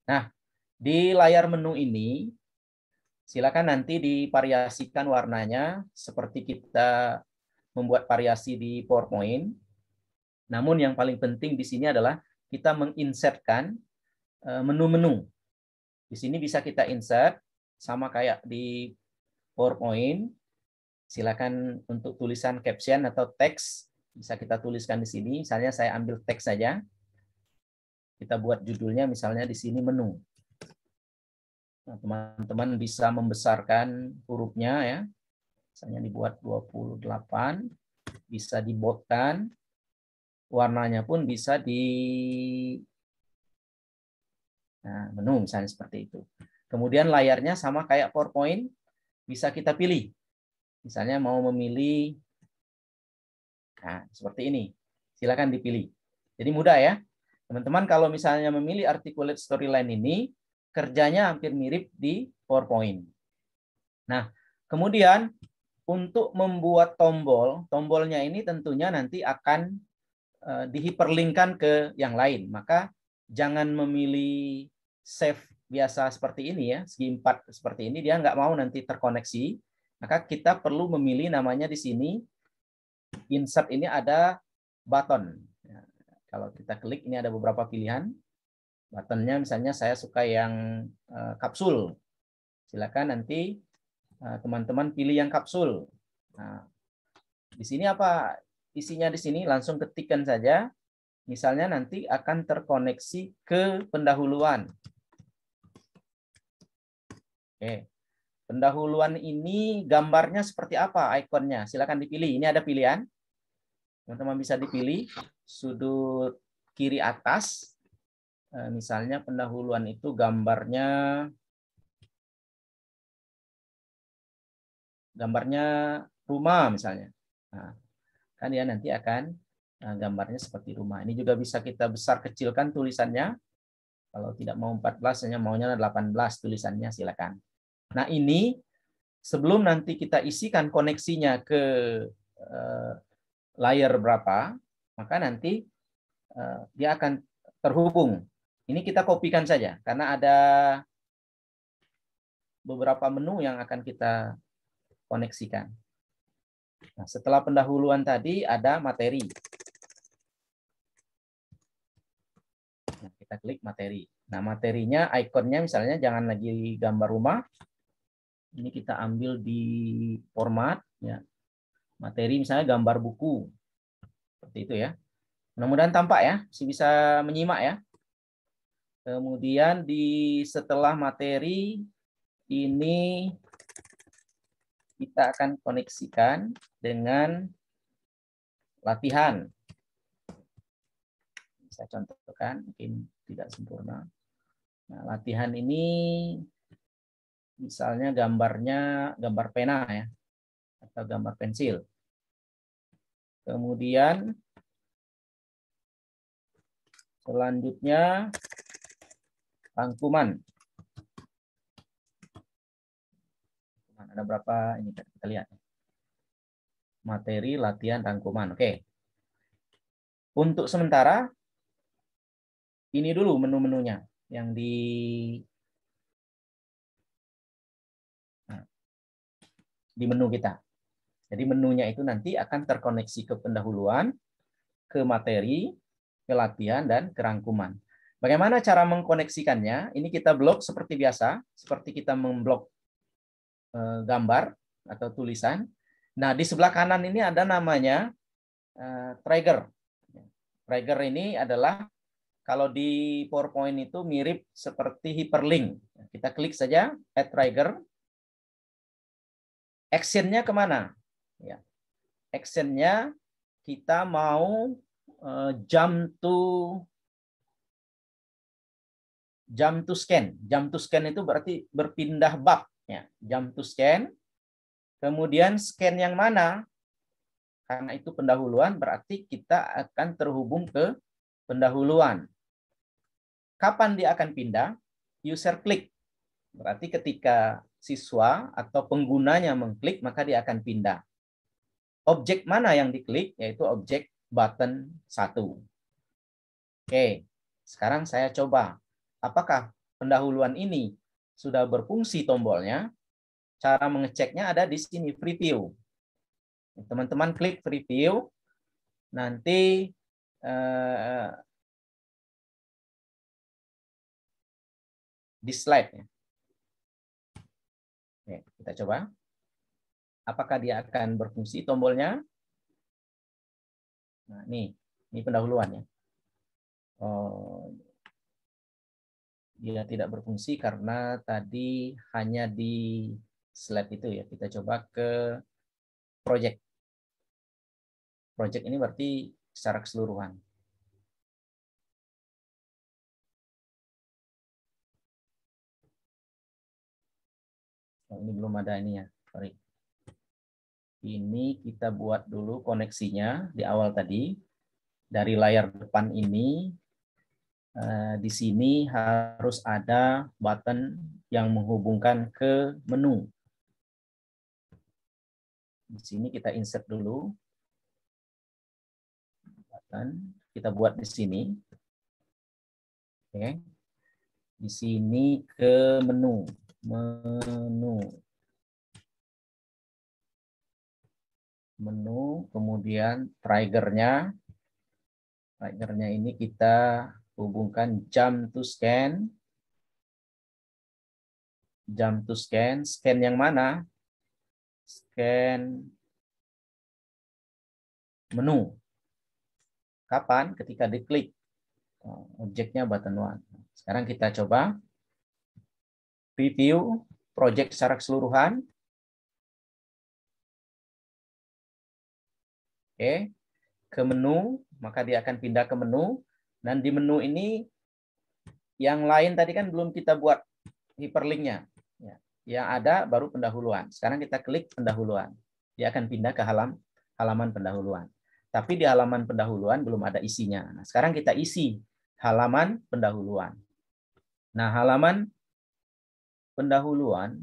Nah, di layar menu ini Silakan nanti divariasikan warnanya seperti kita membuat variasi di PowerPoint. Namun yang paling penting di sini adalah kita menginsertkan eh, menu-menu. Di sini bisa kita insert sama kayak di PowerPoint. Silakan untuk tulisan caption atau teks bisa kita tuliskan di sini. Misalnya saya ambil teks saja. Kita buat judulnya misalnya di sini menu. Nah, teman-teman bisa membesarkan hurufnya ya. Misalnya dibuat 28, bisa dibotkan. Warnanya pun bisa di nah, menu misalnya seperti itu. Kemudian layarnya sama kayak PowerPoint, bisa kita pilih. Misalnya mau memilih nah, seperti ini. Silakan dipilih. Jadi mudah ya. Teman-teman kalau misalnya memilih articulate storyline ini, kerjanya hampir mirip di PowerPoint. Nah, kemudian untuk membuat tombol, tombolnya ini tentunya nanti akan eh, dihiperlinkan ke yang lain. Maka jangan memilih save biasa seperti ini ya, segi empat seperti ini, dia nggak mau nanti terkoneksi. Maka kita perlu memilih namanya di sini, insert ini ada button. Ya, kalau kita klik, ini ada beberapa pilihan. Buttonnya misalnya saya suka yang eh, kapsul. Silakan nanti eh, teman-teman pilih yang kapsul. Nah, di sini apa isinya di sini langsung ketikkan saja. Misalnya nanti akan terkoneksi ke pendahuluan. Oke. Pendahuluan ini gambarnya seperti apa ikonnya? Silakan dipilih. Ini ada pilihan. Teman-teman bisa dipilih sudut kiri atas Eh, misalnya pendahuluan itu gambarnya gambarnya rumah misalnya. Nah, kan ya nanti akan eh, gambarnya seperti rumah. Ini juga bisa kita besar kecilkan tulisannya. Kalau tidak mau 14, hanya maunya 18 tulisannya silakan. Nah ini sebelum nanti kita isikan koneksinya ke eh, layer berapa, maka nanti eh, dia akan terhubung ini kita kopikan saja karena ada beberapa menu yang akan kita koneksikan. Nah, setelah pendahuluan tadi ada materi. Nah, kita klik materi. Nah, materinya ikonnya misalnya jangan lagi gambar rumah. Ini kita ambil di format ya. Materi misalnya gambar buku. Seperti itu ya. Mudah-mudahan tampak ya, masih bisa menyimak ya. Kemudian di setelah materi ini kita akan koneksikan dengan latihan. Saya contohkan, mungkin tidak sempurna. Nah, latihan ini misalnya gambarnya gambar pena ya atau gambar pensil. Kemudian selanjutnya rangkuman Ada berapa ini kan, kita lihat. Materi latihan rangkuman. Oke. Untuk sementara ini dulu menu-menunya yang di di menu kita. Jadi menunya itu nanti akan terkoneksi ke pendahuluan, ke materi, ke latihan dan kerangkuman. Bagaimana cara mengkoneksikannya? Ini kita blok seperti biasa, seperti kita memblok eh, gambar atau tulisan. Nah, di sebelah kanan ini ada namanya eh, trigger. Trigger ini adalah kalau di PowerPoint itu mirip seperti hyperlink. Kita klik saja add trigger. Actionnya kemana? Ya. Actionnya kita mau eh, jump to jump to scan. Jump to scan itu berarti berpindah bab. Ya, jump to scan. Kemudian scan yang mana? Karena itu pendahuluan, berarti kita akan terhubung ke pendahuluan. Kapan dia akan pindah? User klik. Berarti ketika siswa atau penggunanya mengklik, maka dia akan pindah. Objek mana yang diklik? Yaitu objek button 1. Oke, sekarang saya coba apakah pendahuluan ini sudah berfungsi tombolnya, cara mengeceknya ada di sini preview. Teman-teman klik preview, nanti eh, di slide. Oke, kita coba. Apakah dia akan berfungsi tombolnya? Nah, ini ini pendahuluannya. Oh, dia ya tidak berfungsi karena tadi hanya di slide itu ya. Kita coba ke project. Project ini berarti secara keseluruhan. Oh, ini belum ada ini ya. Sorry. Ini kita buat dulu koneksinya di awal tadi. Dari layar depan ini Eh, di sini harus ada button yang menghubungkan ke menu. Di sini kita insert dulu. Button kita buat di sini. Di sini ke menu, menu. Menu, kemudian triggernya. Triggernya ini kita Hubungkan jam to scan. jam to scan. Scan yang mana? Scan menu. Kapan? Ketika diklik. Oh, objeknya button one. Sekarang kita coba review project secara keseluruhan. Oke, ke menu, maka dia akan pindah ke menu. Dan di menu ini yang lain tadi kan belum kita buat hyperlinknya. Ya. Yang ada baru pendahuluan. Sekarang kita klik pendahuluan. Dia akan pindah ke halam, halaman pendahuluan. Tapi di halaman pendahuluan belum ada isinya. Nah, sekarang kita isi halaman pendahuluan. Nah, halaman pendahuluan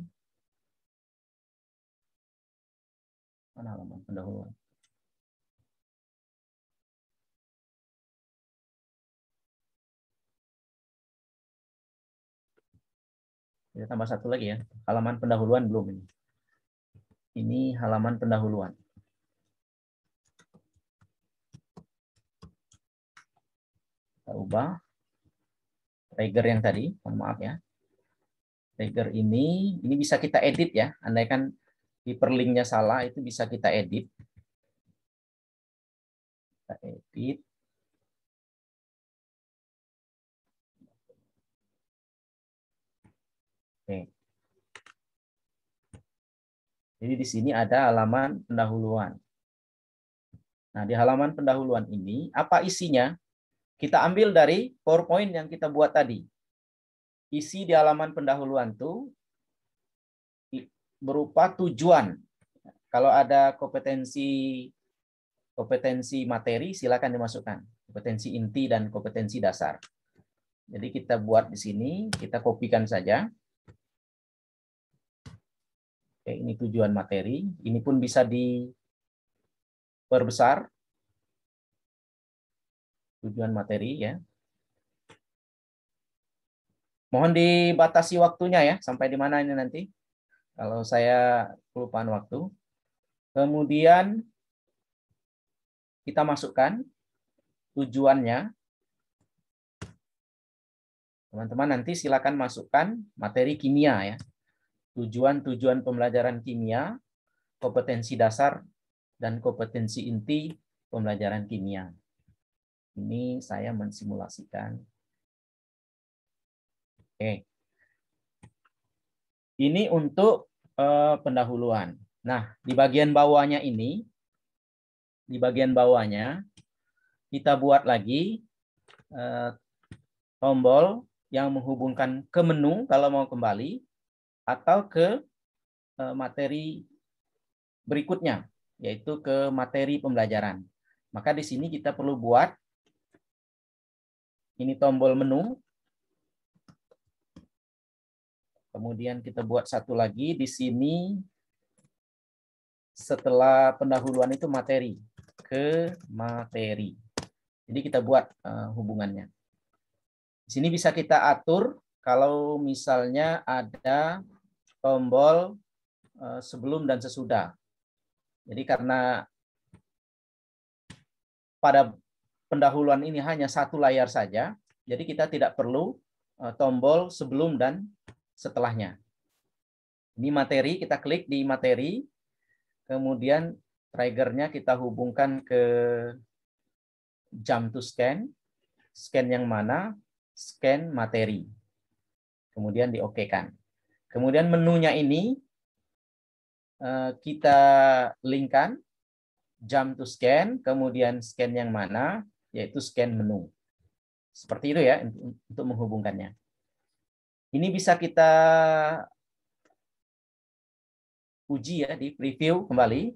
mana halaman pendahuluan? Kita ya, tambah satu lagi ya. Halaman pendahuluan belum ini. Ini halaman pendahuluan. Kita ubah. Trigger yang tadi, mohon maaf ya. Trigger ini, ini bisa kita edit ya. Andaikan hyperlinknya salah, itu bisa kita edit. Kita edit. Jadi di sini ada halaman pendahuluan. Nah, di halaman pendahuluan ini apa isinya? Kita ambil dari PowerPoint yang kita buat tadi. Isi di halaman pendahuluan itu berupa tujuan. Kalau ada kompetensi kompetensi materi silakan dimasukkan, kompetensi inti dan kompetensi dasar. Jadi kita buat di sini, kita kopikan saja. Oke, ini tujuan materi. Ini pun bisa diperbesar. Tujuan materi ya. Mohon dibatasi waktunya ya, sampai di mana ini nanti. Kalau saya kelupaan waktu. Kemudian kita masukkan tujuannya. Teman-teman nanti silakan masukkan materi kimia ya tujuan-tujuan pembelajaran kimia, kompetensi dasar, dan kompetensi inti pembelajaran kimia. Ini saya mensimulasikan. Oke. Ini untuk uh, pendahuluan. Nah, di bagian bawahnya ini, di bagian bawahnya, kita buat lagi uh, tombol yang menghubungkan ke menu kalau mau kembali atau ke e, materi berikutnya, yaitu ke materi pembelajaran. Maka di sini kita perlu buat ini tombol menu. Kemudian kita buat satu lagi di sini setelah pendahuluan itu materi ke materi. Jadi kita buat e, hubungannya. Di sini bisa kita atur kalau misalnya ada tombol eh, sebelum dan sesudah. Jadi karena pada pendahuluan ini hanya satu layar saja, jadi kita tidak perlu eh, tombol sebelum dan setelahnya. Ini materi, kita klik di materi, kemudian triggernya kita hubungkan ke jam to scan, scan yang mana, scan materi. Kemudian di-OK-kan. Kemudian menunya ini eh, kita linkkan jam to scan, kemudian scan yang mana, yaitu scan menu. Seperti itu ya untuk menghubungkannya. Ini bisa kita uji ya di preview kembali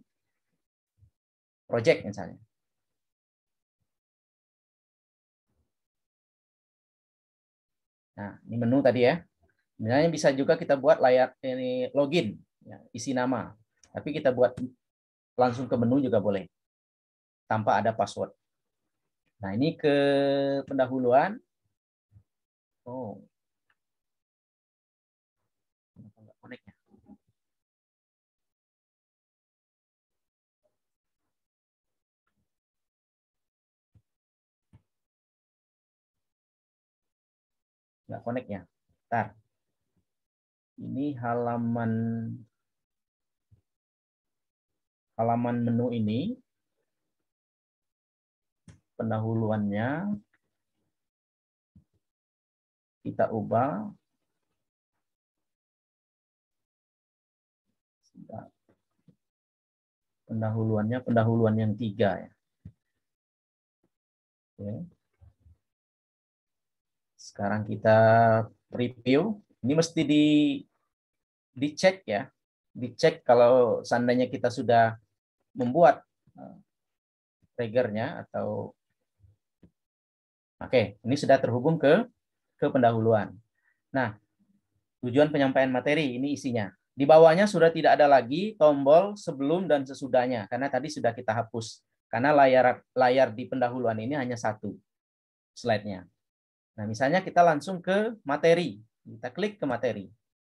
project misalnya. Nah, ini menu tadi ya. Misalnya bisa juga kita buat layar ini login, ya, isi nama. Tapi kita buat langsung ke menu juga boleh, tanpa ada password. Nah ini ke pendahuluan. Oh, nggak connect ya. ya? Ntar ini halaman halaman menu ini pendahuluannya kita ubah pendahuluannya pendahuluan yang tiga ya. Oke. Sekarang kita review Ini mesti di dicek ya, dicek kalau seandainya kita sudah membuat eh, triggernya atau oke, okay, ini sudah terhubung ke ke pendahuluan. Nah, tujuan penyampaian materi ini isinya. Di bawahnya sudah tidak ada lagi tombol sebelum dan sesudahnya karena tadi sudah kita hapus. Karena layar layar di pendahuluan ini hanya satu slide-nya. Nah, misalnya kita langsung ke materi. Kita klik ke materi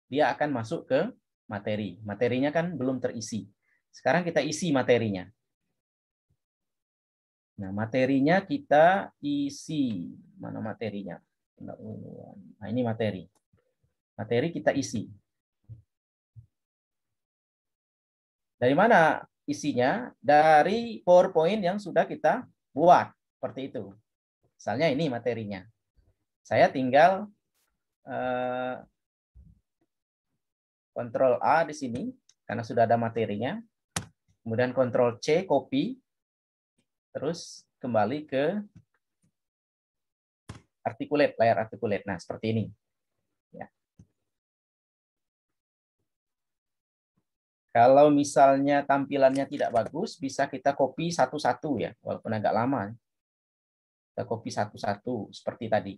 dia akan masuk ke materi. Materinya kan belum terisi. Sekarang kita isi materinya. Nah, materinya kita isi. Mana materinya? Oh, nah, ini materi. Materi kita isi. Dari mana isinya? Dari PowerPoint yang sudah kita buat. Seperti itu. Misalnya ini materinya. Saya tinggal eh, Ctrl A di sini karena sudah ada materinya. Kemudian Ctrl C copy. Terus kembali ke articulate, layar articulate. Nah, seperti ini. Ya. Kalau misalnya tampilannya tidak bagus, bisa kita copy satu-satu ya, walaupun agak lama. Kita copy satu-satu seperti tadi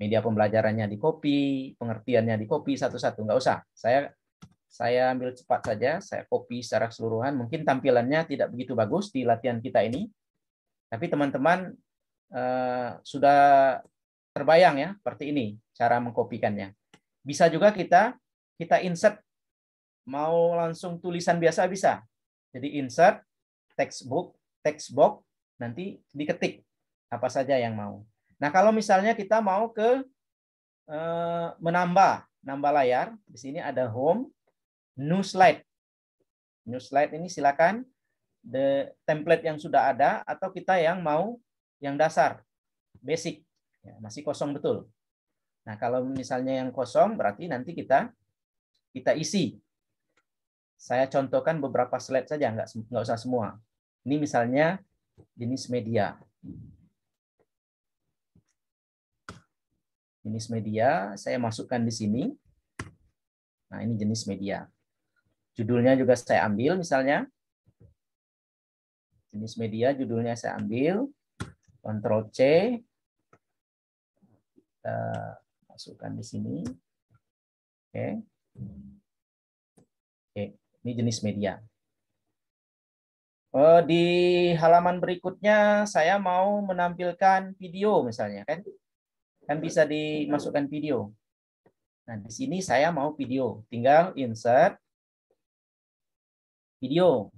media pembelajarannya di copy, pengertiannya di copy satu-satu, nggak usah. Saya saya ambil cepat saja, saya copy secara keseluruhan. Mungkin tampilannya tidak begitu bagus di latihan kita ini, tapi teman-teman eh, sudah terbayang ya seperti ini cara mengkopikannya. Bisa juga kita kita insert mau langsung tulisan biasa bisa. Jadi insert textbook, textbook nanti diketik apa saja yang mau. Nah, kalau misalnya kita mau ke eh, menambah, nambah layar, di sini ada home, new slide. New slide ini silakan the template yang sudah ada atau kita yang mau yang dasar, basic. Ya, masih kosong betul. Nah, kalau misalnya yang kosong berarti nanti kita kita isi. Saya contohkan beberapa slide saja, nggak nggak usah semua. Ini misalnya jenis media. jenis media saya masukkan di sini. Nah, ini jenis media. Judulnya juga saya ambil misalnya. Jenis media judulnya saya ambil Ctrl C kita masukkan di sini. Oke. Oke, ini jenis media. Eh, di halaman berikutnya saya mau menampilkan video misalnya kan kan bisa dimasukkan video. Nah, di sini saya mau video. Tinggal insert video.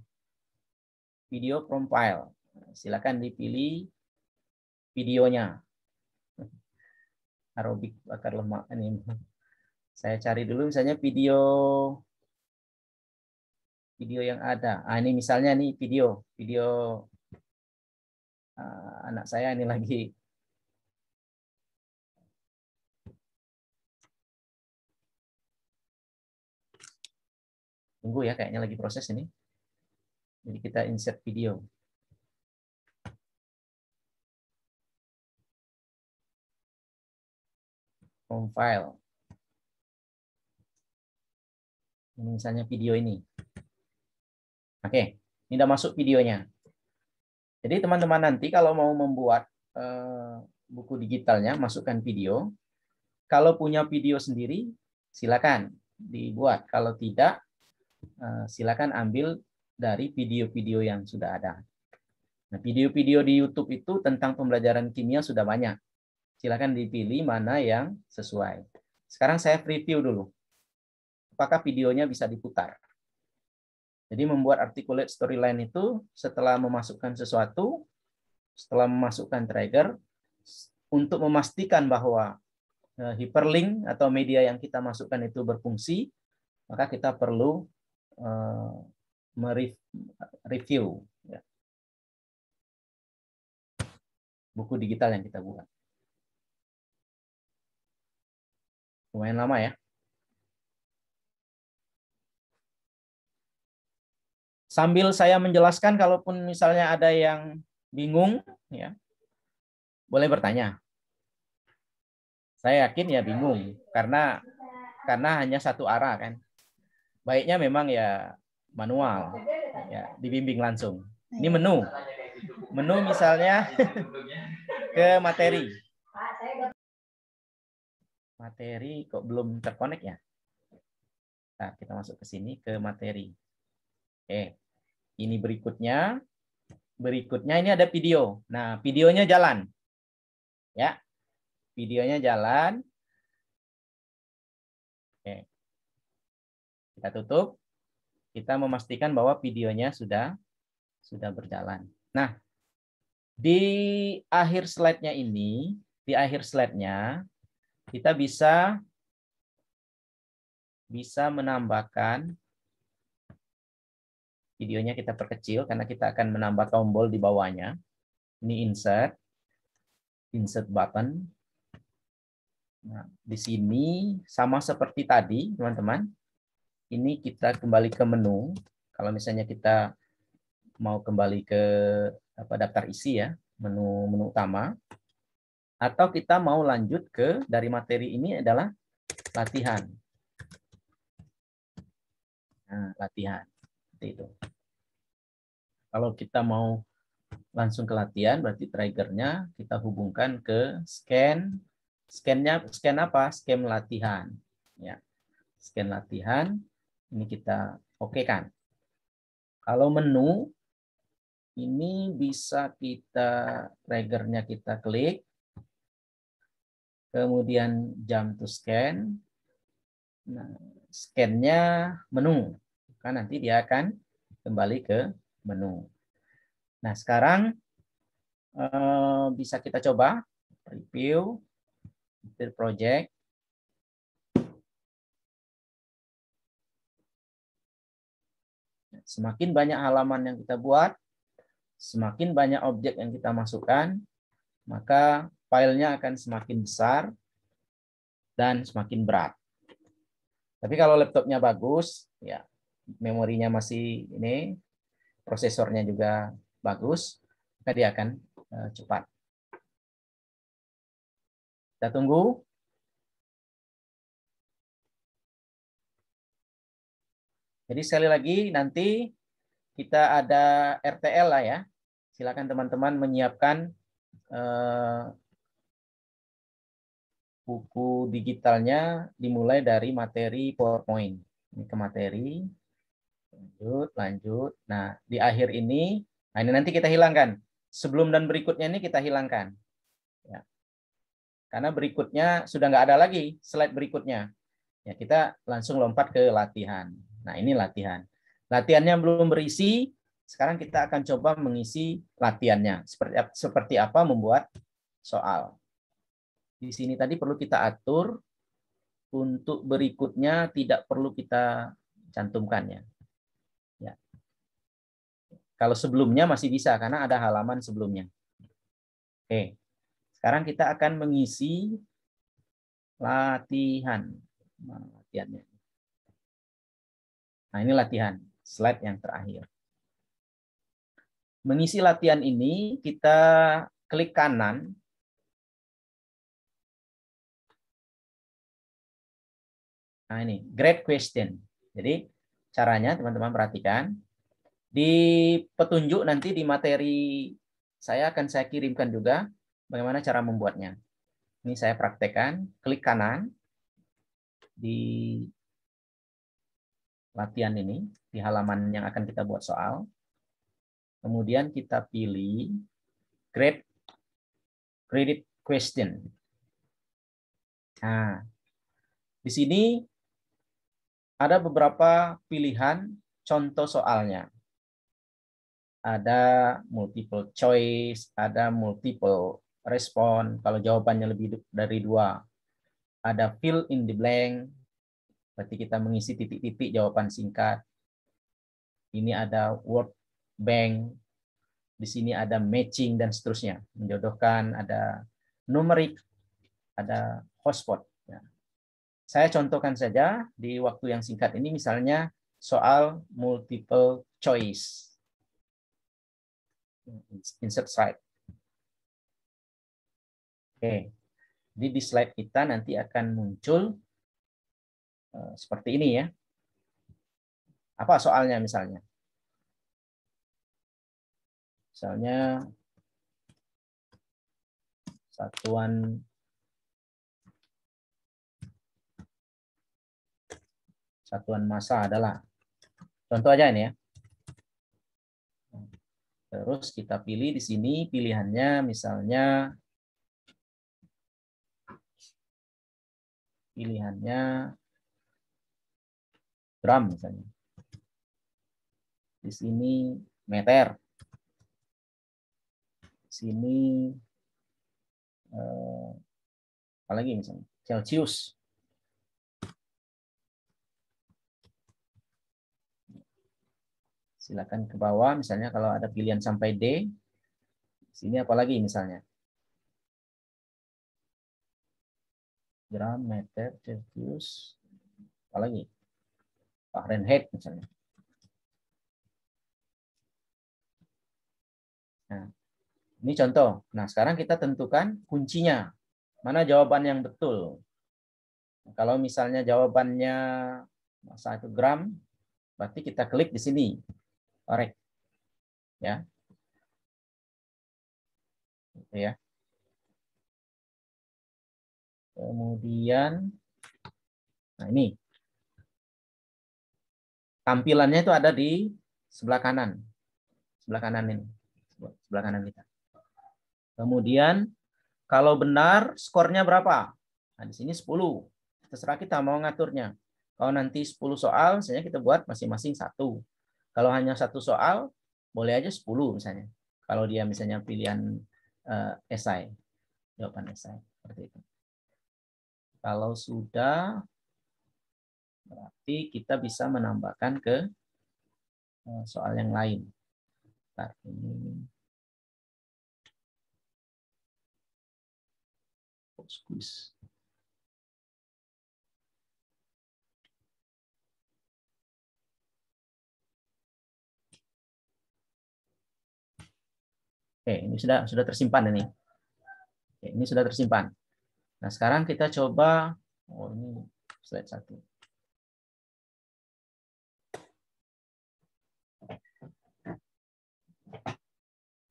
Video from file. Silakan dipilih videonya. (laughs) Aerobik bakar lemak ini. Saya cari dulu misalnya video video yang ada. Ah ini misalnya nih video, video uh, anak saya ini lagi Tunggu ya, kayaknya lagi proses ini. Jadi kita insert video. From file. Ini misalnya video ini. Oke, ini udah masuk videonya. Jadi teman-teman nanti kalau mau membuat eh, buku digitalnya, masukkan video. Kalau punya video sendiri, silakan dibuat. Kalau tidak, Eh, silakan ambil dari video-video yang sudah ada. Nah, video-video di YouTube itu tentang pembelajaran kimia sudah banyak. Silakan dipilih mana yang sesuai. Sekarang saya preview dulu. Apakah videonya bisa diputar? Jadi membuat articulate storyline itu setelah memasukkan sesuatu, setelah memasukkan trigger, untuk memastikan bahwa eh, hyperlink atau media yang kita masukkan itu berfungsi, maka kita perlu Eh, mereview ya. buku digital yang kita buat. Lumayan lama ya. Sambil saya menjelaskan, kalaupun misalnya ada yang bingung, ya boleh bertanya. Saya yakin ya bingung karena karena hanya satu arah kan baiknya memang ya manual ya dibimbing langsung ini menu menu misalnya (laughs) ke materi materi kok belum terkonek ya nah kita masuk ke sini ke materi Oke, ini berikutnya berikutnya ini ada video nah videonya jalan ya videonya jalan Kita tutup. Kita memastikan bahwa videonya sudah sudah berjalan. Nah, di akhir slide-nya ini, di akhir slide-nya kita bisa bisa menambahkan videonya kita perkecil karena kita akan menambah tombol di bawahnya. Ini insert, insert button. Nah, di sini sama seperti tadi, teman-teman ini kita kembali ke menu. Kalau misalnya kita mau kembali ke apa daftar isi ya, menu menu utama atau kita mau lanjut ke dari materi ini adalah latihan. Nah, latihan. Seperti itu. Kalau kita mau langsung ke latihan berarti triggernya kita hubungkan ke scan scannya scan apa scan latihan ya scan latihan ini kita oke okay kan. Kalau menu, ini bisa kita triggernya kita klik. Kemudian jam to scan. Nah, scan menu. Kan nanti dia akan kembali ke menu. Nah, sekarang eh, bisa kita coba review project Semakin banyak halaman yang kita buat, semakin banyak objek yang kita masukkan, maka filenya akan semakin besar dan semakin berat. Tapi kalau laptopnya bagus, ya memorinya masih ini, prosesornya juga bagus, maka dia akan eh, cepat. Kita tunggu Jadi sekali lagi nanti kita ada RTL lah ya. Silakan teman-teman menyiapkan eh, buku digitalnya dimulai dari materi PowerPoint. Ini ke materi. Lanjut, lanjut. Nah, di akhir ini, nah ini nanti kita hilangkan. Sebelum dan berikutnya ini kita hilangkan. Ya. Karena berikutnya sudah nggak ada lagi slide berikutnya. Ya, kita langsung lompat ke latihan. Nah, ini latihan. Latihannya belum berisi, sekarang kita akan coba mengisi latihannya. Seperti seperti apa membuat soal. Di sini tadi perlu kita atur untuk berikutnya tidak perlu kita cantumkan ya. ya. Kalau sebelumnya masih bisa karena ada halaman sebelumnya. Oke. Sekarang kita akan mengisi latihan. Mana latihannya? Nah, ini latihan slide yang terakhir. Mengisi latihan ini kita klik kanan Nah, ini great question. Jadi, caranya teman-teman perhatikan di petunjuk nanti di materi saya akan saya kirimkan juga bagaimana cara membuatnya. Ini saya praktekkan, klik kanan di latihan ini di halaman yang akan kita buat soal. Kemudian kita pilih grade credit question. Nah, di sini ada beberapa pilihan contoh soalnya. Ada multiple choice, ada multiple respon kalau jawabannya lebih dari dua. Ada fill in the blank, Berarti kita mengisi titik-titik jawaban singkat. Ini ada word bank. Di sini ada matching dan seterusnya. Menjodohkan, ada numerik ada hotspot. Ya. Saya contohkan saja di waktu yang singkat ini misalnya soal multiple choice. Insert slide. Oke. Okay. di slide kita nanti akan muncul Eh, seperti ini ya. Apa soalnya misalnya? Misalnya satuan satuan massa adalah contoh aja ini ya. Terus kita pilih di sini pilihannya misalnya pilihannya gram misalnya. Di sini meter. Di sini eh, apa lagi misalnya celcius. Silakan ke bawah misalnya kalau ada pilihan sampai D. Di sini lagi misalnya? Gram, meter, celcius, apalagi? lagi? Fahrenheit misalnya. Nah, ini contoh. Nah, sekarang kita tentukan kuncinya. Mana jawaban yang betul? Nah, kalau misalnya jawabannya satu gram, berarti kita klik di sini. oke? Ya. Gitu ya. Kemudian, nah ini Tampilannya itu ada di sebelah kanan. Sebelah kanan ini. Sebelah kanan kita. Kemudian kalau benar skornya berapa? Nah, di sini 10. Terserah kita mau ngaturnya. Kalau nanti 10 soal, misalnya kita buat masing-masing satu. Kalau hanya satu soal, boleh aja 10 misalnya. Kalau dia misalnya pilihan uh, esai, jawaban esai seperti itu. Kalau sudah Berarti kita bisa menambahkan ke eh, soal yang lain. Bentar, ini oh, squeeze. Oke, ini sudah sudah tersimpan ini. Oke, ini sudah tersimpan. Nah, sekarang kita coba oh ini slide satu.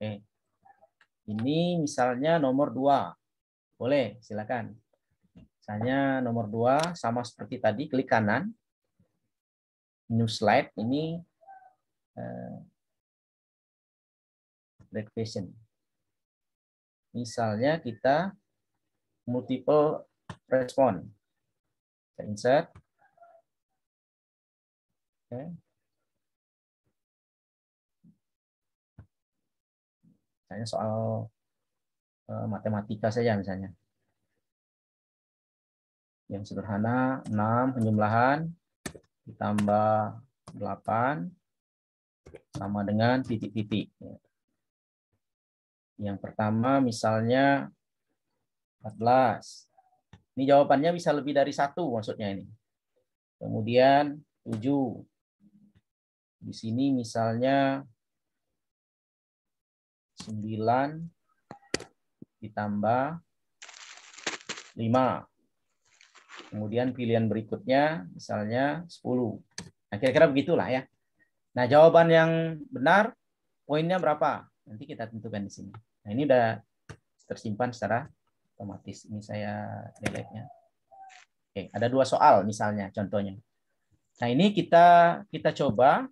Oke. Ini misalnya nomor 2. Boleh, silakan. Misalnya nomor 2 sama seperti tadi, klik kanan. New slide ini eh, revision. Misalnya kita multiple respon. Kita insert. Oke. misalnya soal eh, matematika saja misalnya. Yang sederhana 6 penjumlahan ditambah 8 sama dengan titik-titik. Yang pertama misalnya 14. Ini jawabannya bisa lebih dari satu maksudnya ini. Kemudian 7. Di sini misalnya 9 ditambah 5. Kemudian pilihan berikutnya misalnya 10. Nah, kira-kira begitulah ya. Nah, jawaban yang benar poinnya berapa? Nanti kita tentukan di sini. Nah, ini udah tersimpan secara otomatis. Ini saya delete-nya. Oke, ada dua soal misalnya contohnya. Nah, ini kita kita coba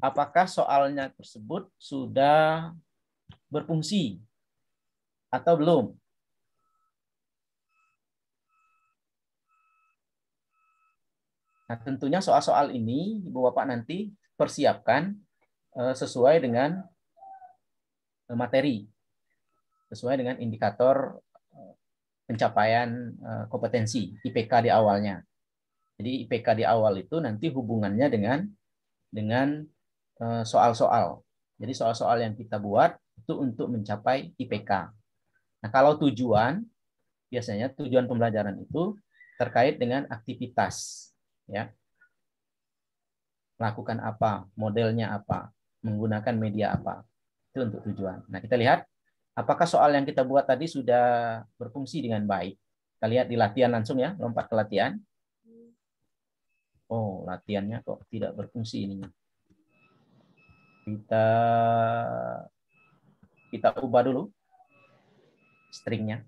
apakah soalnya tersebut sudah berfungsi atau belum? Nah, tentunya soal-soal ini Ibu Bapak nanti persiapkan eh, sesuai dengan eh, materi, sesuai dengan indikator eh, pencapaian kompetensi IPK di awalnya. Jadi IPK di awal itu nanti hubungannya dengan dengan soal-soal jadi soal-soal yang kita buat itu untuk mencapai IPK. Nah, kalau tujuan biasanya tujuan pembelajaran itu terkait dengan aktivitas ya. Lakukan apa, modelnya apa, menggunakan media apa. Itu untuk tujuan. Nah, kita lihat apakah soal yang kita buat tadi sudah berfungsi dengan baik. Kita lihat di latihan langsung ya, lompat ke latihan. Oh, latihannya kok tidak berfungsi ini kita kita ubah dulu stringnya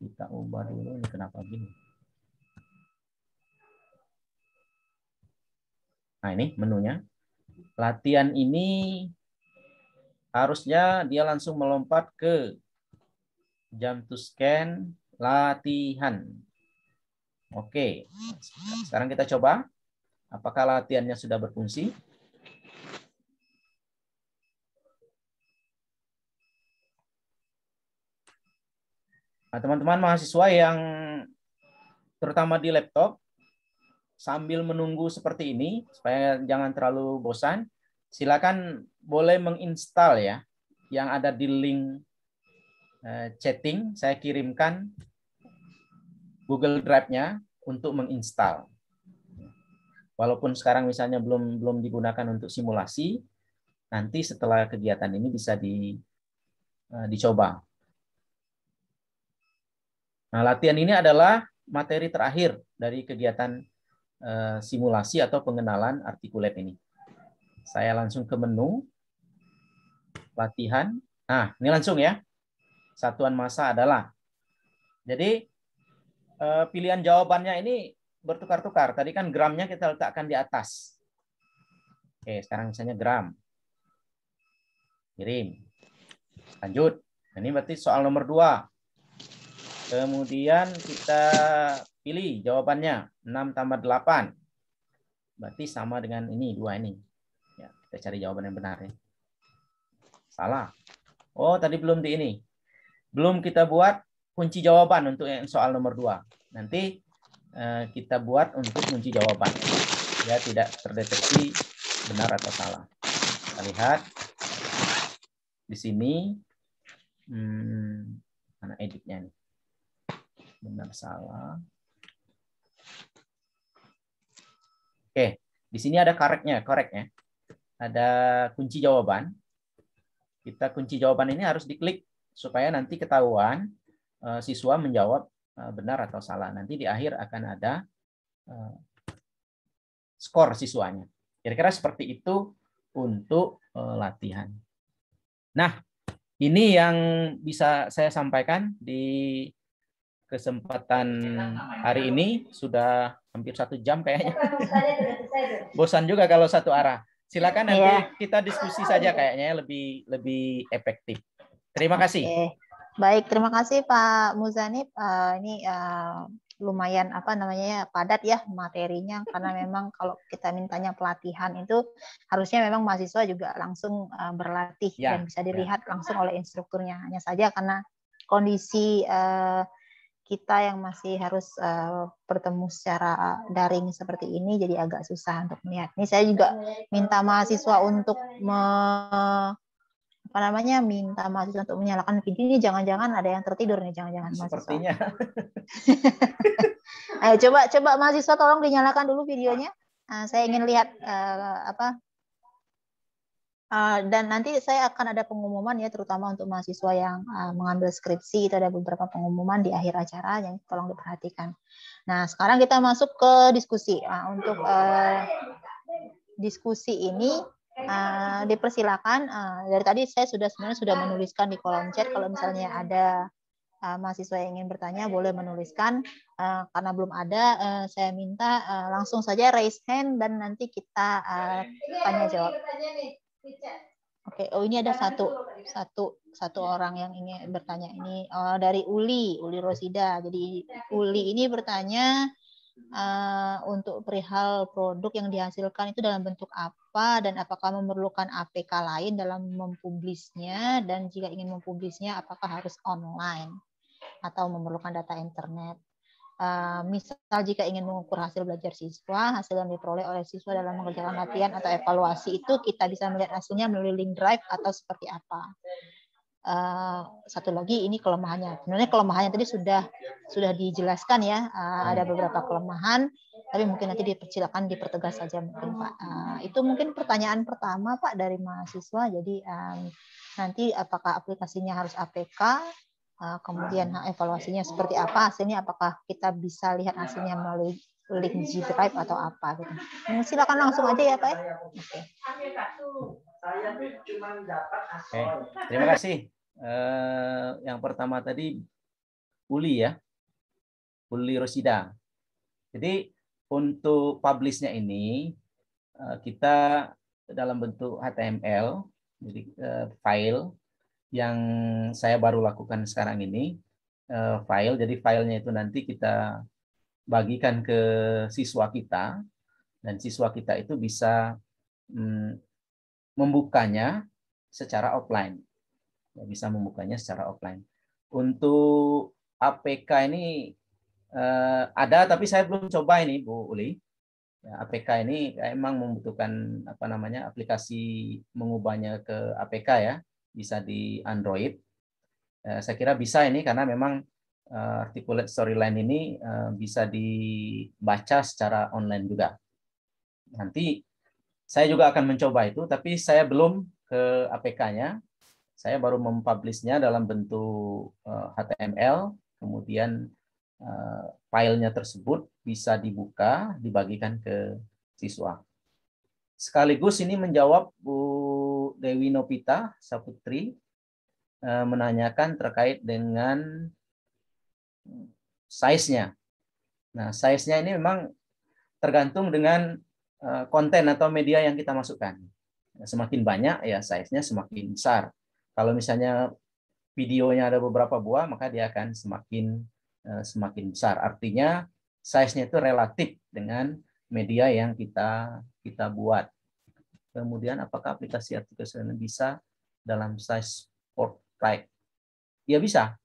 kita ubah dulu ini kenapa gini nah ini menunya latihan ini harusnya dia langsung melompat ke jam to scan latihan oke sekarang kita coba Apakah latihannya sudah berfungsi? teman nah, teman-teman mahasiswa yang terutama di laptop sambil menunggu seperti ini supaya jangan terlalu bosan, silakan boleh menginstal ya yang ada di link eh, chatting saya kirimkan Google Drive-nya untuk menginstal. Walaupun sekarang misalnya belum belum digunakan untuk simulasi, nanti setelah kegiatan ini bisa di, eh, dicoba. Nah, latihan ini adalah materi terakhir dari kegiatan eh, simulasi atau pengenalan artikulat ini. Saya langsung ke menu latihan. Nah, ini langsung ya. Satuan masa adalah. Jadi eh, pilihan jawabannya ini bertukar-tukar. Tadi kan gramnya kita letakkan di atas. Oke, sekarang misalnya gram. Kirim. Lanjut. Ini berarti soal nomor dua. Kemudian kita pilih jawabannya. 6 tambah 8. Berarti sama dengan ini, dua ini. Ya, kita cari jawaban yang benar. Ya. Salah. Oh, tadi belum di ini. Belum kita buat kunci jawaban untuk yang soal nomor dua. Nanti Eh, kita buat untuk kunci jawaban. Ya, tidak terdeteksi benar atau salah. Kita lihat di sini hmm, mana editnya nih? Benar salah. Oke, di sini ada koreknya, koreknya. Ada kunci jawaban. Kita kunci jawaban ini harus diklik supaya nanti ketahuan eh, siswa menjawab Eh, benar atau salah. Nanti di akhir akan ada eh, skor siswanya. Kira-kira seperti itu untuk eh, latihan. Nah, ini yang bisa saya sampaikan di kesempatan hari ini. Sudah hampir satu jam kayaknya. Bosan juga kalau satu arah. Silakan nanti iya. kita diskusi saja kayaknya lebih lebih efektif. Terima kasih. Baik, terima kasih Pak Muzanib. Uh, ini uh, lumayan apa namanya padat ya materinya karena (laughs) memang kalau kita mintanya pelatihan itu harusnya memang mahasiswa juga langsung uh, berlatih ya, dan bisa ya. dilihat ya. langsung oleh instrukturnya. Hanya saja karena kondisi uh, kita yang masih harus uh, bertemu secara daring seperti ini jadi agak susah untuk melihat. Ini saya juga minta mahasiswa untuk me apa namanya minta mahasiswa untuk menyalakan video ini jangan-jangan ada yang tertidur nih jangan-jangan mahasiswa. Sepertinya. (laughs) Ayo coba coba mahasiswa tolong dinyalakan dulu videonya. Nah, saya ingin lihat uh, apa uh, dan nanti saya akan ada pengumuman ya terutama untuk mahasiswa yang uh, mengambil skripsi itu ada beberapa pengumuman di akhir acara yang tolong diperhatikan. Nah sekarang kita masuk ke diskusi nah, untuk uh, diskusi ini uh, dipersilakan uh, dari tadi saya sudah sebenarnya sudah menuliskan di kolom chat kalau misalnya ada uh, mahasiswa yang ingin bertanya boleh menuliskan uh, karena belum ada uh, saya minta uh, langsung saja raise hand dan nanti kita uh, tanya jawab. Oke, okay. oh ini ada satu satu satu orang yang ingin bertanya ini oh, dari Uli Uli Rosida. Jadi Uli ini bertanya uh, untuk perihal produk yang dihasilkan itu dalam bentuk apa dan apakah memerlukan APK lain dalam mempublisnya dan jika ingin mempublisnya apakah harus online atau memerlukan data internet. Uh, misal jika ingin mengukur hasil belajar siswa, hasil yang diperoleh oleh siswa dalam mengerjakan latihan atau evaluasi itu kita bisa melihat hasilnya melalui link drive atau seperti apa. Uh, satu lagi ini kelemahannya. Sebenarnya kelemahannya tadi sudah sudah dijelaskan ya. Uh, ada beberapa kelemahan, tapi mungkin nanti dipercilakan, dipertegas saja mungkin Pak. Uh, itu mungkin pertanyaan pertama Pak dari mahasiswa. Jadi um, nanti apakah aplikasinya harus APK? Uh, kemudian evaluasinya seperti apa? Hasilnya apakah kita bisa lihat hasilnya melalui link G Drive atau apa? Gitu. Silakan langsung aja ya Pak. Ya. Okay. Saya cuma dapat asal. Okay. Terima kasih. Eh, yang pertama tadi Uli ya. Uli Rosida. Jadi untuk publishnya ini eh, kita dalam bentuk HTML, jadi eh, file yang saya baru lakukan sekarang ini eh, file. Jadi filenya itu nanti kita bagikan ke siswa kita dan siswa kita itu bisa hmm, membukanya secara offline. Ya, bisa membukanya secara offline. Untuk APK ini eh, ada, tapi saya belum coba ini, Bu Uli. Ya, APK ini emang membutuhkan apa namanya aplikasi mengubahnya ke APK ya, bisa di Android. Eh, saya kira bisa ini karena memang eh, articulate storyline ini eh, bisa dibaca secara online juga. Nanti saya juga akan mencoba itu, tapi saya belum ke APK-nya. Saya baru mempublishnya dalam bentuk HTML, eh, kemudian eh, filenya tersebut bisa dibuka, dibagikan ke siswa. Sekaligus ini menjawab Bu Dewi Novita Saputri eh, menanyakan terkait dengan size-nya. Nah, size-nya ini memang tergantung dengan Eh, konten atau media yang kita masukkan. Semakin banyak ya size-nya semakin besar. Kalau misalnya videonya ada beberapa buah maka dia akan semakin eh, semakin besar. Artinya size-nya itu relatif dengan media yang kita kita buat. Kemudian apakah aplikasi artificial bisa dalam size portrait? Ya bisa.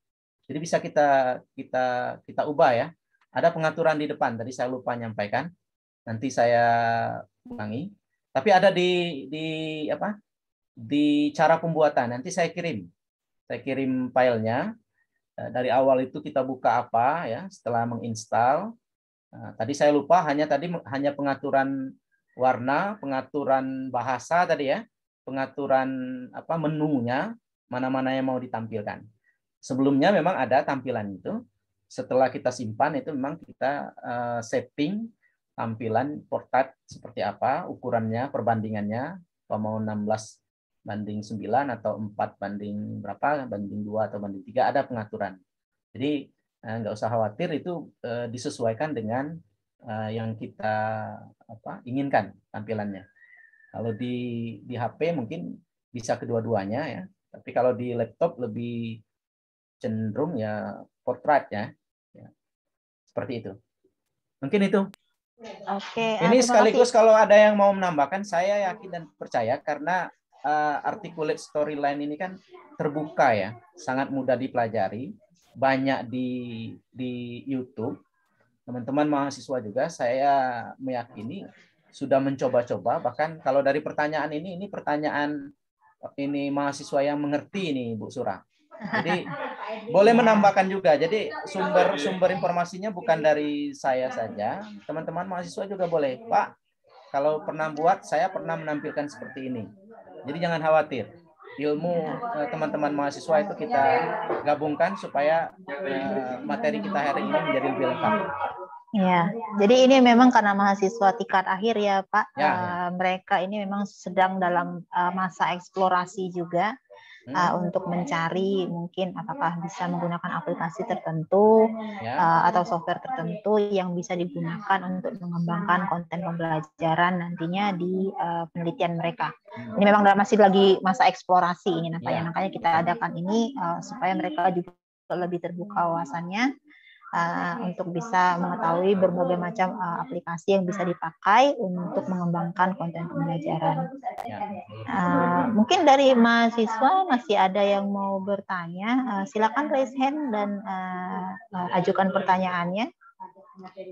Jadi bisa kita kita kita ubah ya. Ada pengaturan di depan tadi saya lupa nyampaikan Nanti saya ulangi. Tapi ada di di apa? Di cara pembuatan. Nanti saya kirim. Saya kirim filenya. Eh, dari awal itu kita buka apa ya setelah menginstal. Nah, tadi saya lupa hanya tadi hanya pengaturan warna, pengaturan bahasa tadi ya, pengaturan apa menunya mana-mana yang mau ditampilkan. Sebelumnya memang ada tampilan itu. Setelah kita simpan itu memang kita uh, eh, setting tampilan portrait seperti apa, ukurannya, perbandingannya, kalau mau 16 banding 9 atau 4 banding berapa, banding 2 atau banding 3, ada pengaturan. Jadi eh, nggak usah khawatir itu eh, disesuaikan dengan eh, yang kita apa inginkan tampilannya. Kalau di di HP mungkin bisa kedua-duanya ya, tapi kalau di laptop lebih cenderung ya portrait ya. ya. Seperti itu. Mungkin itu. Oke. Okay. Ah, ini sekaligus kasih. kalau ada yang mau menambahkan, saya yakin dan percaya karena uh, articulate storyline ini kan terbuka ya, sangat mudah dipelajari, banyak di di YouTube. Teman-teman mahasiswa juga saya meyakini sudah mencoba-coba bahkan kalau dari pertanyaan ini ini pertanyaan ini mahasiswa yang mengerti ini Bu Surah. Jadi (laughs) boleh menambahkan juga. Jadi sumber sumber informasinya bukan dari saya saja, teman-teman mahasiswa juga boleh, Pak. Kalau pernah buat, saya pernah menampilkan seperti ini. Jadi jangan khawatir. Ilmu eh, teman-teman mahasiswa itu kita gabungkan supaya eh, materi kita hari ini menjadi lebih lengkap. Ya, jadi ini memang karena mahasiswa tingkat akhir ya Pak, ya, ya. Eh, mereka ini memang sedang dalam masa eksplorasi juga uh, untuk mencari mungkin apakah bisa menggunakan aplikasi tertentu uh, atau software tertentu yang bisa digunakan untuk mengembangkan konten pembelajaran nantinya di uh, penelitian mereka. Hmm. Ini memang masih lagi masa eksplorasi ini Natanya, ya. makanya kita adakan ini uh, supaya mereka juga lebih terbuka wawasannya uh, untuk bisa mengetahui berbagai macam uh, aplikasi yang bisa dipakai untuk mengembangkan konten pembelajaran. Uh, mungkin dari mahasiswa masih ada yang mau bertanya, uh, silakan raise hand dan uh, uh, ajukan pertanyaannya. Kan tapi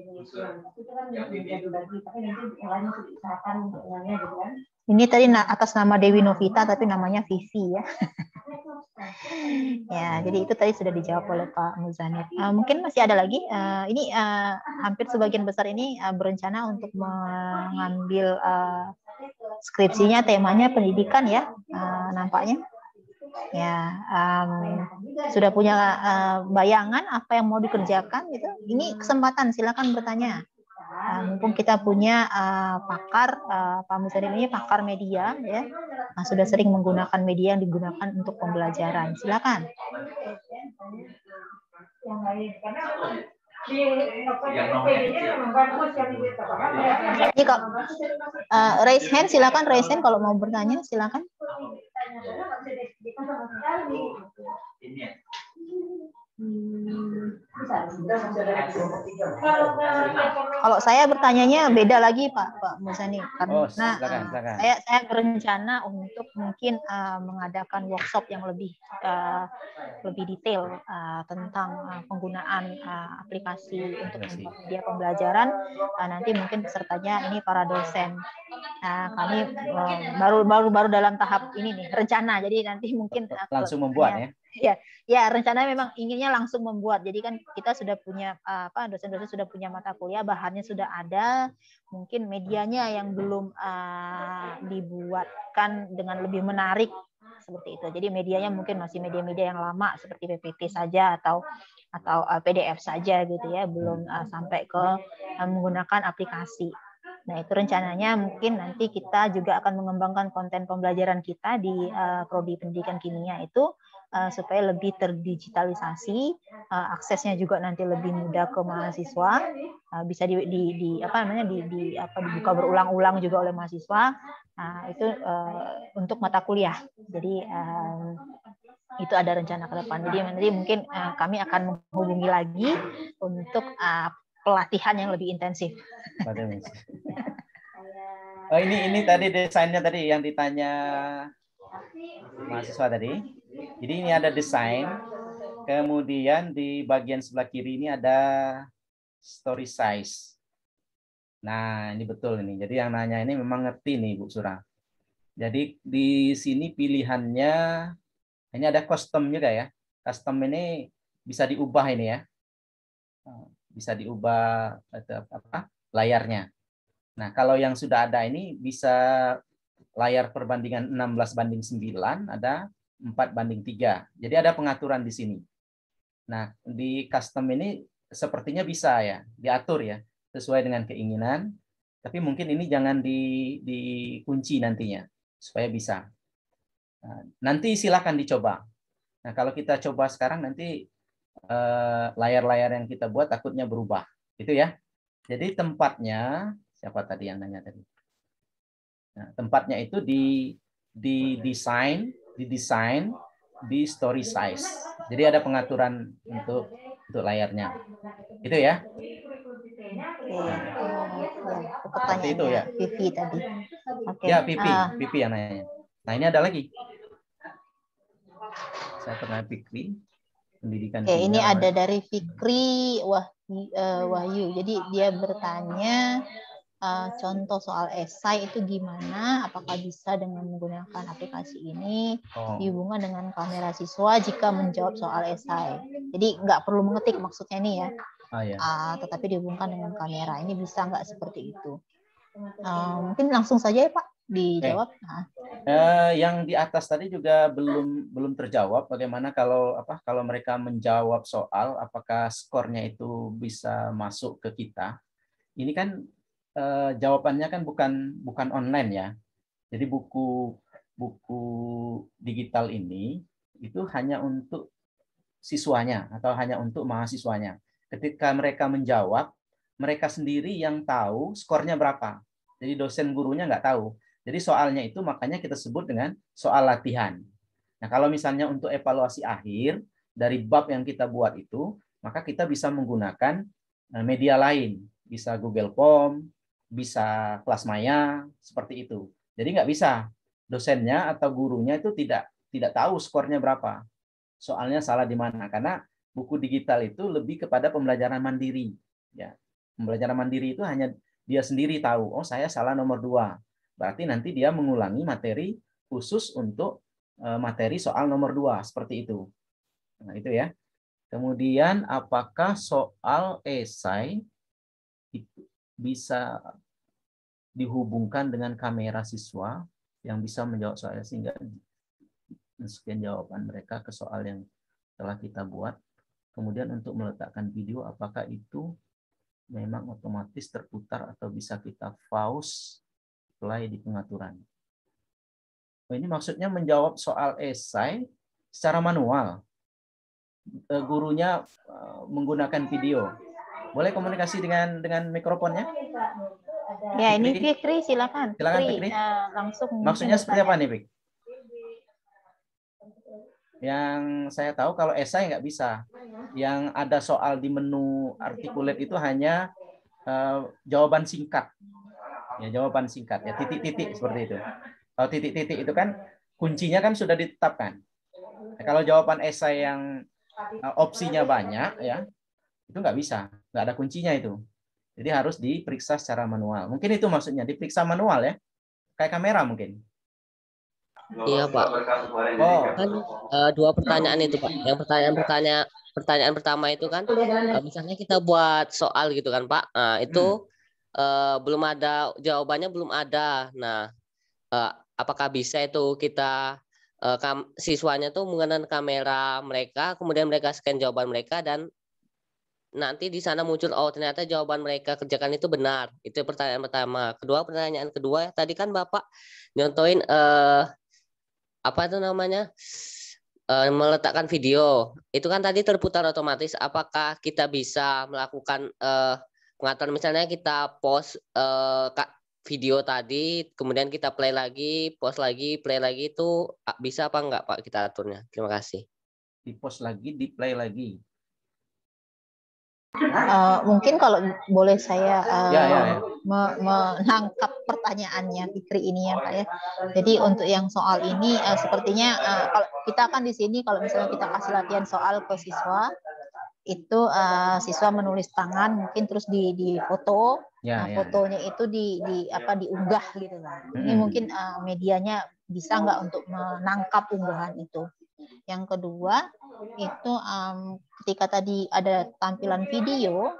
nanti yang lain gitu kan. Ini tadi atas nama Dewi Novita, tapi namanya Vivi ya. (laughs) ya, jadi itu tadi sudah dijawab oleh Pak Muzani. Uh, mungkin masih ada lagi. Uh, ini uh, hampir sebagian besar ini uh, berencana untuk mengambil uh, skripsinya, temanya pendidikan ya, uh, nampaknya. Ya, um, sudah punya uh, bayangan apa yang mau dikerjakan gitu. Ini kesempatan, silakan bertanya. Ah, mumpung kita punya uh, pakar, uh, Pak Musarim ini pakar media, ya, nah, sudah sering menggunakan media yang digunakan untuk pembelajaran. Silakan. ini kok uh, raise hand, silakan raise hand kalau mau bertanya, silakan. Kalau saya bertanyanya beda lagi Pak Pak Musani oh, karena oh, silakan, silakan. saya saya berencana untuk mungkin uh, mengadakan workshop yang lebih uh, lebih detail uh, tentang uh, penggunaan uh, aplikasi untuk iya dia pembelajaran uh, nanti mungkin pesertanya ini para dosen uh, kami uh, baru baru baru dalam tahap ini nih rencana jadi nanti mungkin langsung membuat ya ya ya rencana memang inginnya langsung membuat jadi kan kita sudah punya eh, apa dosen-dosen sudah punya mata kuliah bahannya sudah ada mungkin medianya yang belum uh, dibuatkan dengan lebih menarik seperti itu jadi medianya mungkin masih media-media yang lama seperti PPT saja atau atau eh, PDF saja gitu ya belum uh, sampai ke uh, menggunakan aplikasi Nah, itu rencananya mungkin nanti kita juga akan mengembangkan konten pembelajaran kita di uh, prodi pendidikan kimia itu uh, supaya lebih terdigitalisasi, uh, aksesnya juga nanti lebih mudah ke mahasiswa, uh, bisa di, di, di apa namanya di, di apa dibuka berulang-ulang juga oleh mahasiswa. Nah, itu uh, untuk mata kuliah. Jadi uh, itu ada rencana ke depan. Jadi nanti mungkin uh, kami akan menghubungi lagi untuk uh, pelatihan yang lebih intensif. oh, ini ini tadi desainnya tadi yang ditanya mahasiswa tadi. Jadi ini ada desain, kemudian di bagian sebelah kiri ini ada story size. Nah, ini betul ini. Jadi yang nanya ini memang ngerti nih Bu Sura. Jadi di sini pilihannya ini ada custom juga ya. Custom ini bisa diubah ini ya bisa diubah apa layarnya. Nah, kalau yang sudah ada ini bisa layar perbandingan 16 banding 9 ada 4 banding 3. Jadi ada pengaturan di sini. Nah, di custom ini sepertinya bisa ya, diatur ya sesuai dengan keinginan. Tapi mungkin ini jangan di dikunci nantinya supaya bisa. Nah, nanti silahkan dicoba. Nah, kalau kita coba sekarang nanti Eh, layar-layar yang kita buat takutnya berubah. Itu ya. Jadi tempatnya siapa tadi yang nanya tadi? Nah, tempatnya itu di di desain, di desain di story size. Jadi ada pengaturan untuk untuk layarnya. Itu ya. Nah, itu ya. Pipi tadi. Okay. Ya, pipi, ah. pipi yang nanya. Nah, ini ada lagi. Saya pernah pikir pendidikan. Oke, ini ada dari Fikri Wah, uh, Wahyu. Jadi dia bertanya uh, contoh soal esai itu gimana? Apakah bisa dengan menggunakan aplikasi ini oh. dihubungkan dengan kamera siswa jika menjawab soal esai? Jadi nggak perlu mengetik maksudnya nih ya. Ah, ya. Uh, tetapi dihubungkan dengan kamera ini bisa nggak seperti itu? Uh, mungkin langsung saja ya Pak dijawab. Okay. Eh, nah. Eh, yang di atas tadi juga belum belum terjawab. Bagaimana kalau apa kalau mereka menjawab soal, apakah skornya itu bisa masuk ke kita? Ini kan eh, jawabannya kan bukan bukan online ya. Jadi buku buku digital ini itu hanya untuk siswanya atau hanya untuk mahasiswanya. Ketika mereka menjawab, mereka sendiri yang tahu skornya berapa. Jadi dosen gurunya nggak tahu jadi soalnya itu makanya kita sebut dengan soal latihan. Nah, kalau misalnya untuk evaluasi akhir dari bab yang kita buat itu, maka kita bisa menggunakan eh, media lain, bisa Google Form, bisa kelas maya, seperti itu. Jadi nggak bisa dosennya atau gurunya itu tidak tidak tahu skornya berapa. Soalnya salah di mana karena buku digital itu lebih kepada pembelajaran mandiri. Ya, pembelajaran mandiri itu hanya dia sendiri tahu. Oh, saya salah nomor dua Berarti nanti dia mengulangi materi khusus untuk e, materi soal nomor dua seperti itu. Nah, itu ya. Kemudian apakah soal esai itu bisa dihubungkan dengan kamera siswa yang bisa menjawab soal sehingga sekian jawaban mereka ke soal yang telah kita buat. Kemudian untuk meletakkan video apakah itu memang otomatis terputar atau bisa kita pause apply di pengaturan. Oh, ini maksudnya menjawab soal esai secara manual. E, gurunya e, menggunakan video. Boleh komunikasi dengan dengan mikrofonnya? Ya, ini Fikri silakan. Silakan Fikri. Fikri. E, langsung. Maksudnya seperti apa nih, Fik? Yang saya tahu kalau esai nggak bisa. Yang ada soal di menu artikulat itu hanya uh, jawaban singkat. Ya, jawaban singkat ya titik-titik seperti itu. Kalau titik-titik itu kan kuncinya kan sudah ditetapkan. Nah, kalau jawaban esai yang uh, opsinya banyak ya itu nggak bisa, nggak ada kuncinya itu. Jadi harus diperiksa secara manual. Mungkin itu maksudnya diperiksa manual ya, kayak kamera mungkin. Iya pak. Oh. Kan uh, dua pertanyaan itu pak. Yang pertanyaan pertanyaan pertanyaan pertama itu kan, uh, misalnya kita buat soal gitu kan pak. uh, itu hmm uh, belum ada jawabannya belum ada. Nah, uh, apakah bisa itu kita uh, kam siswanya tuh menggunakan kamera mereka, kemudian mereka scan jawaban mereka dan nanti di sana muncul oh ternyata jawaban mereka kerjakan itu benar. Itu pertanyaan pertama. Kedua pertanyaan kedua tadi kan Bapak nyontoin uh, apa itu namanya? meletakkan video itu kan tadi terputar otomatis apakah kita bisa melakukan uh, ngatur misalnya kita post eh, kak video tadi, kemudian kita play lagi, post lagi, play lagi itu bisa apa enggak Pak kita aturnya? Terima kasih. Di post lagi, di play lagi. Uh, mungkin kalau boleh saya uh, ya, ya, ya. Me menangkap pertanyaannya Fikri ini ya Pak ya. Jadi untuk yang soal ini uh, sepertinya uh, kalau kita kan di sini kalau misalnya kita kasih latihan soal ke siswa, itu uh, siswa menulis tangan mungkin terus di di foto ya, nah, ya. ya. fotonya itu di di apa diunggah gitu kan hmm. ini mungkin uh, medianya bisa nggak untuk menangkap unggahan itu yang kedua itu um, ketika tadi ada tampilan video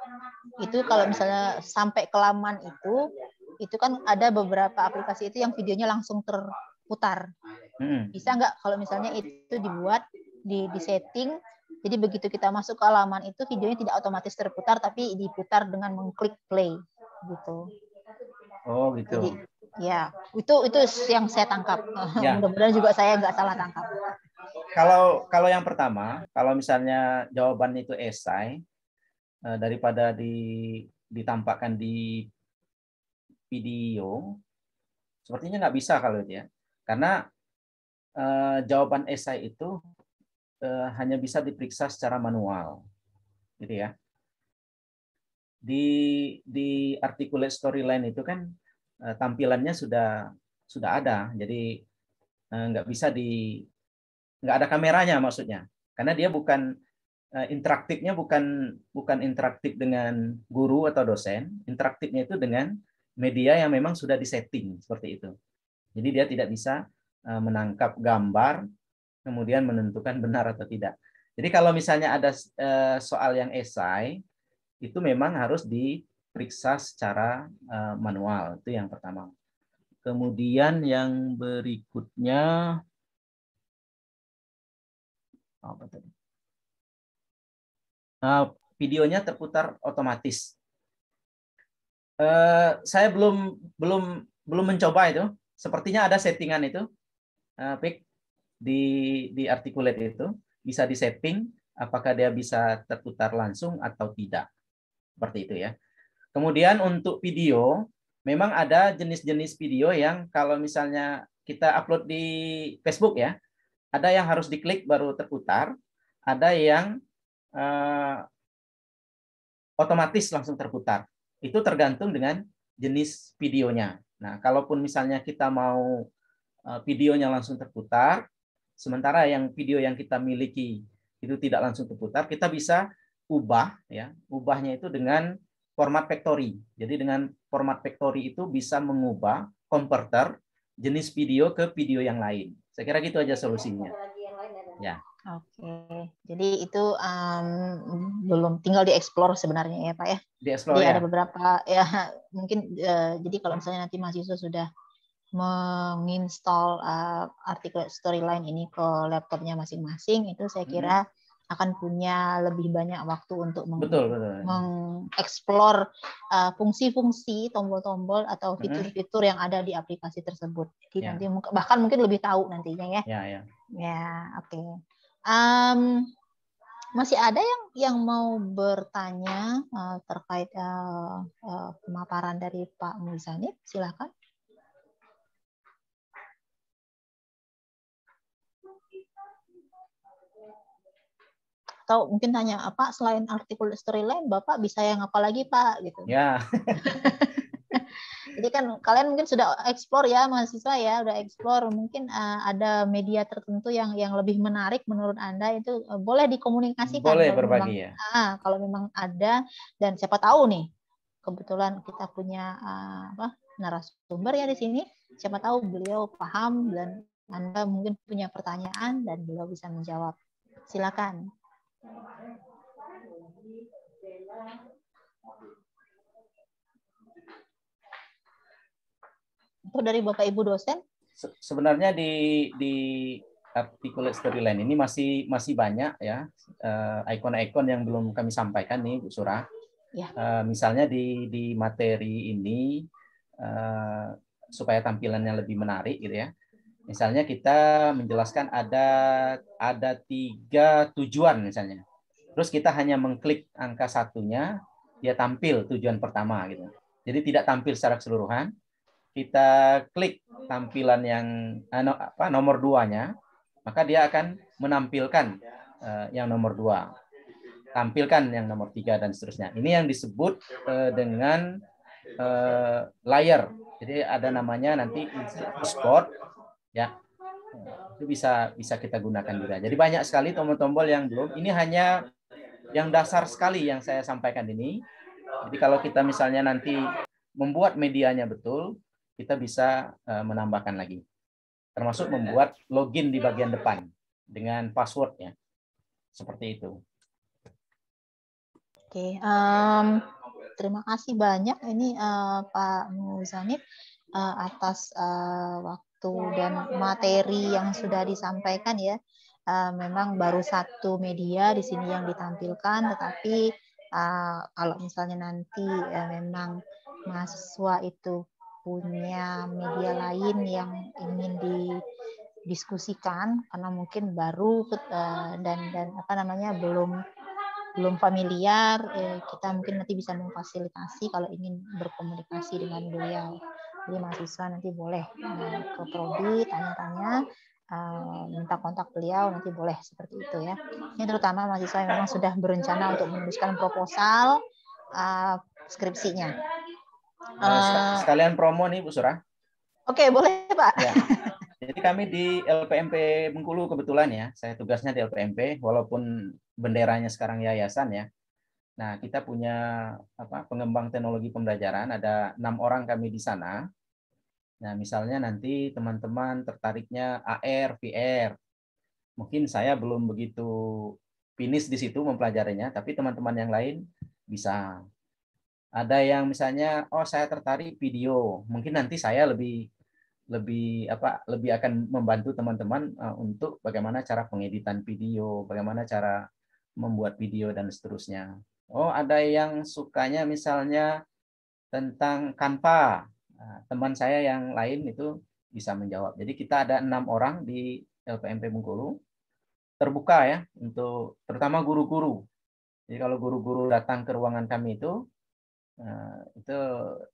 itu kalau misalnya sampai kelaman itu itu kan ada beberapa aplikasi itu yang videonya langsung terputar hmm. bisa nggak kalau misalnya itu dibuat di, di setting jadi begitu kita masuk ke halaman itu videonya tidak otomatis terputar tapi diputar dengan mengklik play gitu. Oh gitu. Jadi, ya itu itu yang saya tangkap. (laughs) Ya. Mudah-mudahan juga saya nggak salah tangkap. Kalau kalau yang pertama, kalau misalnya jawaban itu esai eh, daripada di ditampakkan di video, sepertinya nggak bisa kalau dia ya. karena uh, jawaban esai itu Eh, hanya bisa diperiksa secara manual, gitu ya. Di di articulate storyline itu kan eh, tampilannya sudah sudah ada, jadi eh, nggak bisa di nggak ada kameranya maksudnya, karena dia bukan interaktifnya bukan bukan interaktif dengan guru atau dosen, interaktifnya itu dengan media yang memang sudah disetting seperti itu. Jadi dia tidak bisa menangkap gambar kemudian menentukan benar atau tidak. Jadi kalau misalnya ada eh, soal yang esai, itu memang harus diperiksa secara eh, manual. Itu yang pertama. Kemudian yang berikutnya apa tadi? Nah, videonya terputar otomatis. Uh, saya belum belum belum mencoba itu. Sepertinya ada settingan itu, uh, Pik di di articulate itu bisa disetting apakah dia bisa terputar langsung atau tidak. Seperti itu ya. Kemudian untuk video, memang ada jenis-jenis video yang kalau misalnya kita upload di Facebook ya, ada yang harus diklik baru terputar, ada yang eh, otomatis langsung terputar. Itu tergantung dengan jenis videonya. Nah, kalaupun misalnya kita mau eh, videonya langsung terputar, Sementara yang video yang kita miliki itu tidak langsung terputar, kita bisa ubah ya, ubahnya itu dengan format factory. Jadi dengan format factory itu bisa mengubah komputer jenis video ke video yang lain. Saya kira gitu aja solusinya. Ya. Oke, jadi itu um, belum tinggal dieksplor sebenarnya ya Pak ya. Dieksplor jadi ya. Ada beberapa ya mungkin uh, jadi kalau misalnya nanti mahasiswa sudah menginstal uh, artikel storyline ini ke laptopnya masing-masing itu saya hmm. kira hmm. akan punya lebih banyak waktu untuk meng betul, betul. mengeksplor uh, fungsi-fungsi tombol-tombol atau hmm. fitur-fitur yang ada di aplikasi tersebut. Jadi ya. nanti bahkan mungkin lebih tahu nantinya ya. Ya, ya. ya oke. Okay. Um, masih ada yang yang mau bertanya uh, terkait uh, uh, pemaparan dari Pak Muzanit, Silakan. atau mungkin tanya apa ah, selain artikel storyline bapak bisa yang apa lagi pak gitu ya (laughs) jadi kan kalian mungkin sudah explore ya mahasiswa ya udah explore mungkin uh, ada media tertentu yang yang lebih menarik menurut anda itu uh, boleh dikomunikasikan boleh berbagi memang, ya ah, kalau memang ada dan siapa tahu nih kebetulan kita punya uh, apa narasumber ya di sini siapa tahu beliau paham dan anda mungkin punya pertanyaan dan beliau bisa menjawab silakan dari Bapak Ibu dosen? Se sebenarnya di di articulate storyline ini masih masih banyak ya eh, ikon-ikon uh, yang belum kami sampaikan nih Bu Surah. Ya. Uh, misalnya di di materi ini uh, supaya tampilannya lebih menarik gitu ya. Misalnya kita menjelaskan ada ada tiga tujuan misalnya. Terus kita hanya mengklik angka satunya, dia tampil tujuan pertama gitu. Jadi tidak tampil secara keseluruhan. Kita klik tampilan yang eh, apa nomor duanya, maka dia akan menampilkan eh, yang nomor dua, tampilkan yang nomor tiga dan seterusnya. Ini yang disebut eh, dengan uh, layer. Jadi ada namanya nanti sport ya itu bisa bisa kita gunakan juga jadi banyak sekali tombol-tombol yang belum ini hanya yang dasar sekali yang saya sampaikan ini jadi kalau kita misalnya nanti membuat medianya betul kita bisa eh, menambahkan lagi termasuk membuat login di bagian depan dengan passwordnya seperti itu oke okay, um, terima kasih banyak ini uh, Pak Muzanib uh, eh, atas uh, waktu waktu gitu, ya, dan ya, ya. materi yang sudah disampaikan ya uh, memang baru satu media di sini yang ditampilkan tetapi uh, kalau misalnya nanti uh, memang mahasiswa itu punya media lain yang ingin didiskusikan karena mungkin baru uh, dan dan apa namanya belum belum familiar, eh, kita mungkin nanti bisa memfasilitasi kalau ingin berkomunikasi dengan beliau. Jadi mahasiswa nanti boleh eh, ke prodi tanya-tanya eh, minta kontak beliau nanti boleh seperti itu ya. Ini terutama mahasiswa yang memang sudah berencana untuk menuliskan proposal eh, skripsinya. Nah, sekalian promo nih Bu Surah. Oke, boleh Pak. Ya. Jadi kami di LPMP Bengkulu kebetulan ya, saya tugasnya di LPMP walaupun benderanya sekarang yayasan ya. Nah, kita punya apa pengembang teknologi pembelajaran ada enam orang kami di sana Nah, misalnya nanti teman-teman tertariknya AR, VR. Mungkin saya belum begitu finish di situ mempelajarinya, tapi teman-teman yang lain bisa. Ada yang misalnya, oh saya tertarik video. Mungkin nanti saya lebih lebih apa lebih akan membantu teman-teman eh, untuk bagaimana cara pengeditan video, bagaimana cara membuat video dan seterusnya. Oh, ada yang sukanya misalnya tentang Canva. Nah, teman saya yang lain itu bisa menjawab. Jadi kita ada enam orang di LPMP Bengkulu terbuka ya untuk terutama guru-guru. Jadi kalau guru-guru datang ke ruangan kami itu eh, itu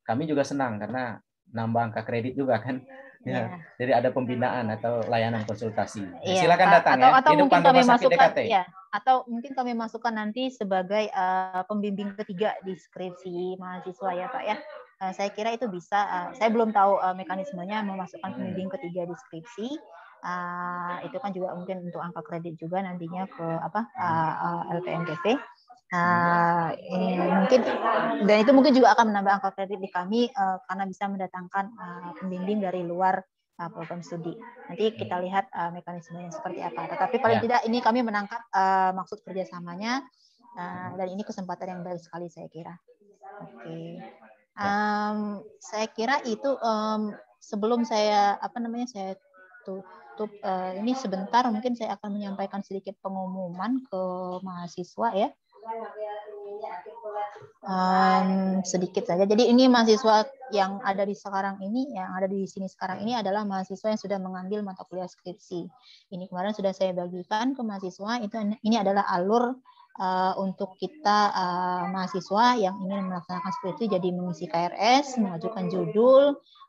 kami juga senang karena nambah angka kredit juga kan. Ya. ya. Jadi ada pembinaan atau layanan konsultasi. Ya. Silakan datang atau, ya. Atau di depan mungkin kami rumah sakit masukkan, DKT. Ya. Atau mungkin kami masukkan nanti sebagai uh, pembimbing ketiga di skripsi mahasiswa ya Pak ya. Eh, saya kira itu bisa uh, saya belum tahu uh, mekanismenya memasukkan pembimbing ketiga deskripsi uh, itu kan juga mungkin untuk angka kredit juga nantinya ke apa uh, uh, uh, eh, mungkin dan itu mungkin juga akan menambah angka kredit di kami uh, karena bisa mendatangkan uh, pembimbing dari luar uh, program studi. Nanti kita lihat uh, mekanismenya seperti apa. Tetapi paling ya. tidak ini kami menangkap uh, maksud kerjasamanya uh, dan ini kesempatan yang baik sekali saya kira. Oke. Okay. Um, saya kira itu um, sebelum saya apa namanya saya tutup uh, ini sebentar mungkin saya akan menyampaikan sedikit pengumuman ke mahasiswa ya. Um, sedikit saja. Jadi ini mahasiswa yang ada di sekarang ini, yang ada di sini sekarang ini adalah mahasiswa yang sudah mengambil mata kuliah skripsi. Ini kemarin sudah saya bagikan ke mahasiswa. Itu ini adalah alur uh, untuk kita uh, mahasiswa yang ingin melaksanakan seperti itu jadi mengisi KRS, mengajukan judul,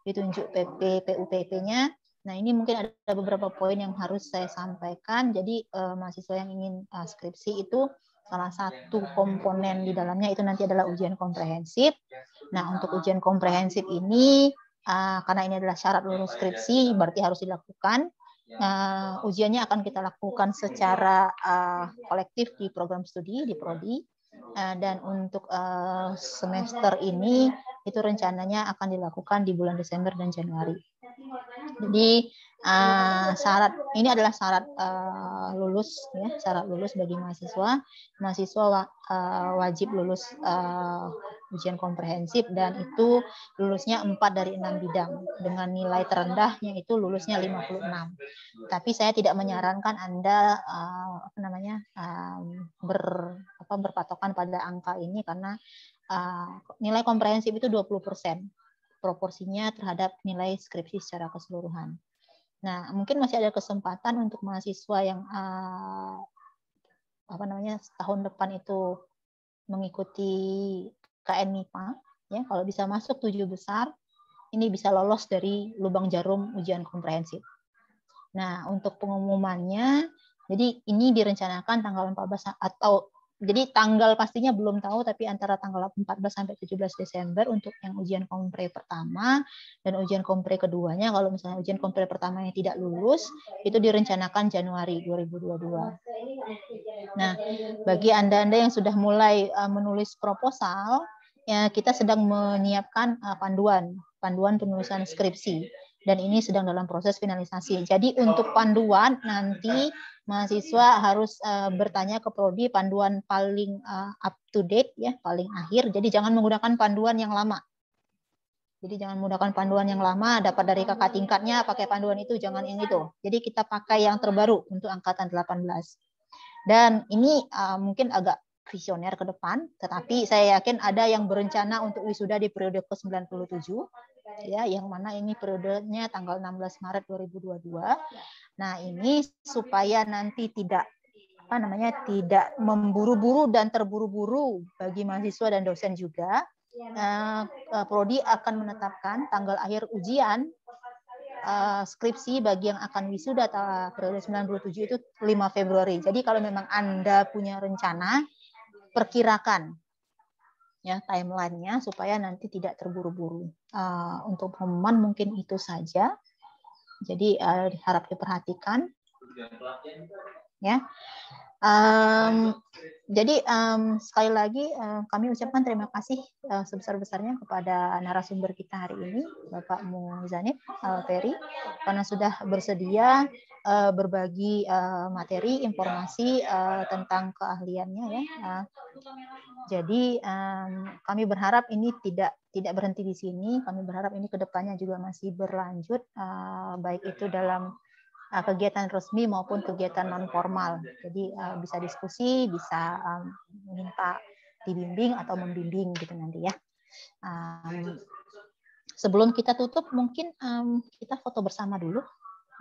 ditunjuk PP, PUPP-nya. Nah, ini mungkin ada beberapa poin yang harus saya sampaikan. Jadi uh, mahasiswa yang ingin uh, skripsi itu salah satu komponen di dalamnya itu nanti adalah ujian komprehensif. Nah, untuk ujian komprehensif ini uh, karena ini adalah syarat lulus skripsi berarti harus dilakukan uh, ujiannya akan kita lakukan secara uh, kolektif di program studi di prodi uh, dan untuk uh, semester ini itu rencananya akan dilakukan di bulan Desember dan Januari. Jadi uh, syarat ini adalah syarat uh, lulus ya syarat lulus bagi mahasiswa mahasiswa uh, wajib lulus uh, ujian komprehensif dan itu lulusnya 4 dari 6 bidang dengan nilai terendahnya itu lulusnya 56. Tapi saya tidak menyarankan Anda uh, apa namanya uh, ber apa berpatokan pada angka ini karena uh, nilai komprehensif itu 20% proporsinya terhadap nilai skripsi secara keseluruhan. Nah, mungkin masih ada kesempatan untuk mahasiswa yang uh, apa namanya tahun depan itu mengikuti KN MIPA ya kalau bisa masuk tujuh besar ini bisa lolos dari lubang jarum ujian komprehensif. Nah, untuk pengumumannya jadi ini direncanakan tanggal 14 atau jadi tanggal pastinya belum tahu tapi antara tanggal 14 sampai 17 Desember untuk yang ujian kompre pertama dan ujian kompre keduanya kalau misalnya ujian kompre pertamanya tidak lulus itu direncanakan Januari 2022. Nah, bagi Anda-anda yang sudah mulai eh, menulis proposal ya kita sedang menyiapkan uh, panduan, panduan penulisan skripsi dan ini sedang dalam proses finalisasi. Jadi untuk panduan nanti mahasiswa harus uh, bertanya ke prodi panduan paling uh, up to date ya, paling akhir. Jadi jangan menggunakan panduan yang lama. Jadi jangan menggunakan panduan yang lama, dapat dari kakak tingkatnya pakai panduan itu jangan yang itu. Jadi kita pakai yang terbaru untuk angkatan 18. Dan ini uh, mungkin agak visioner ke depan, tetapi saya yakin ada yang berencana untuk wisuda di periode ke-97 ya yang mana ini periodenya tanggal 16 Maret 2022. Nah, ini supaya nanti tidak apa namanya tidak memburu-buru dan terburu-buru bagi mahasiswa dan dosen juga. Eh, eh Prodi akan menetapkan tanggal akhir ujian eh, skripsi bagi yang akan wisuda periode 97 itu 5 Februari. Jadi kalau memang Anda punya rencana perkirakan ya timelinenya supaya nanti tidak terburu-buru. Uh, untuk pengumuman mungkin itu saja. Jadi uh, eh, harap diperhatikan. Ya. Um, jadi um, sekali lagi uh, kami ucapkan terima kasih uh, sebesar-besarnya kepada narasumber kita hari ini Bapak Muzanib eh, Ferry, karena sudah bersedia uh, berbagi uh, materi informasi uh, tentang keahliannya ya. Uh, jadi um, kami berharap ini tidak tidak berhenti di sini. Kami berharap ini kedepannya juga masih berlanjut, uh, baik itu dalam Eh, kegiatan resmi maupun kegiatan non formal. Jadi eh, bisa diskusi, bisa um, minta dibimbing atau membimbing gitu nanti ya. sebelum kita tutup mungkin kita foto bersama dulu.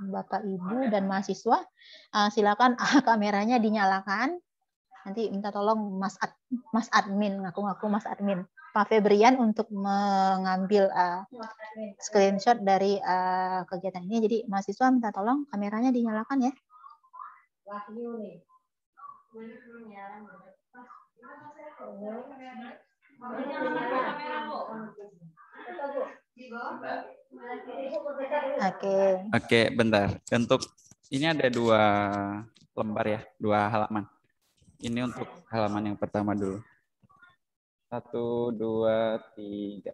Bapak Ibu dan mahasiswa silakan (laughs) kameranya dinyalakan. Nanti minta tolong Mas admin, ngaku-ngaku Mas admin. Pak Febrian untuk mengambil uh, screenshot dari uh, kegiatan ini. Jadi mahasiswa minta tolong kameranya dinyalakan ya. Oke. Okay. Oke, okay, bentar. Untuk ini ada dua lembar ya, dua halaman. Ini untuk halaman yang pertama dulu. Satu, dua, tiga.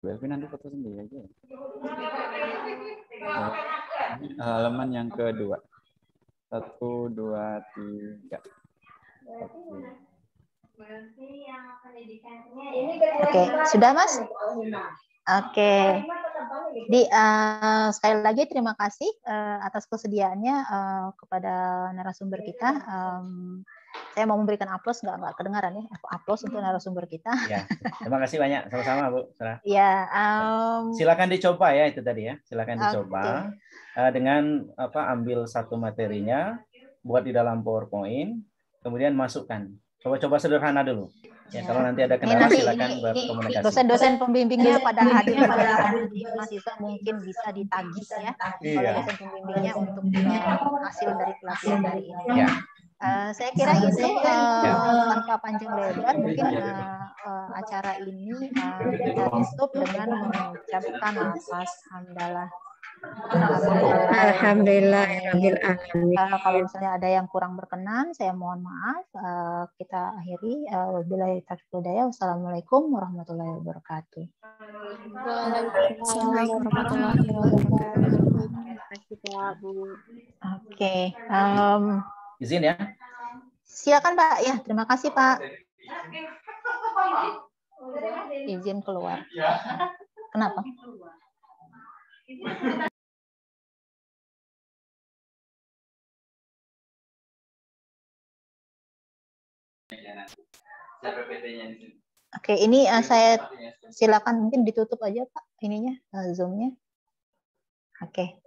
Berarti nanti foto sendiri aja. Ya? Halaman yang kedua. Satu, dua, tiga. Oke, sudah mas? Oke. Di uh, sekali lagi terima kasih uh, atas kesediaannya uh, kepada narasumber kita. Um, saya mau memberikan aplaus nggak nggak kedengaran ya aplaus untuk narasumber kita. Ya, terima kasih banyak sama-sama Bu Sarah. Ya. Um, Silakan dicoba ya itu tadi ya. Silakan dicoba okay. uh, dengan apa ambil satu materinya buat di dalam PowerPoint kemudian masukkan Coba-coba sederhana dulu. Ya, ya. kalau nanti ada kendala nanti, silakan berkomunikasi. Dosen-dosen pembimbingnya pada hadir pada hadir mahasiswa mungkin bisa ditagih ya. Iya. Kalau dosen pembimbingnya untuk iya. hasil dari kelas iya. dari ini. Ya. Uh, saya kira iya. itu uh, ya. tanpa panjang lebar mungkin uh, uh, acara ini uh, kita tutup dengan mengucapkan nafas hamdalah Alhamdulillah, Alhamdulillah. Eh, kalau, misalnya ada yang kurang berkenan, saya mohon maaf. Eh, kita akhiri. Uh, Wassalamualaikum warahmatullahi wabarakatuh. Oke. Okay. Izin ya. Silakan Pak. Ya, terima kasih Pak. Izin keluar. Kenapa? Iya, Oke, ini uh, saya silakan mungkin ditutup aja Pak ininya uh, zoomnya. Oke.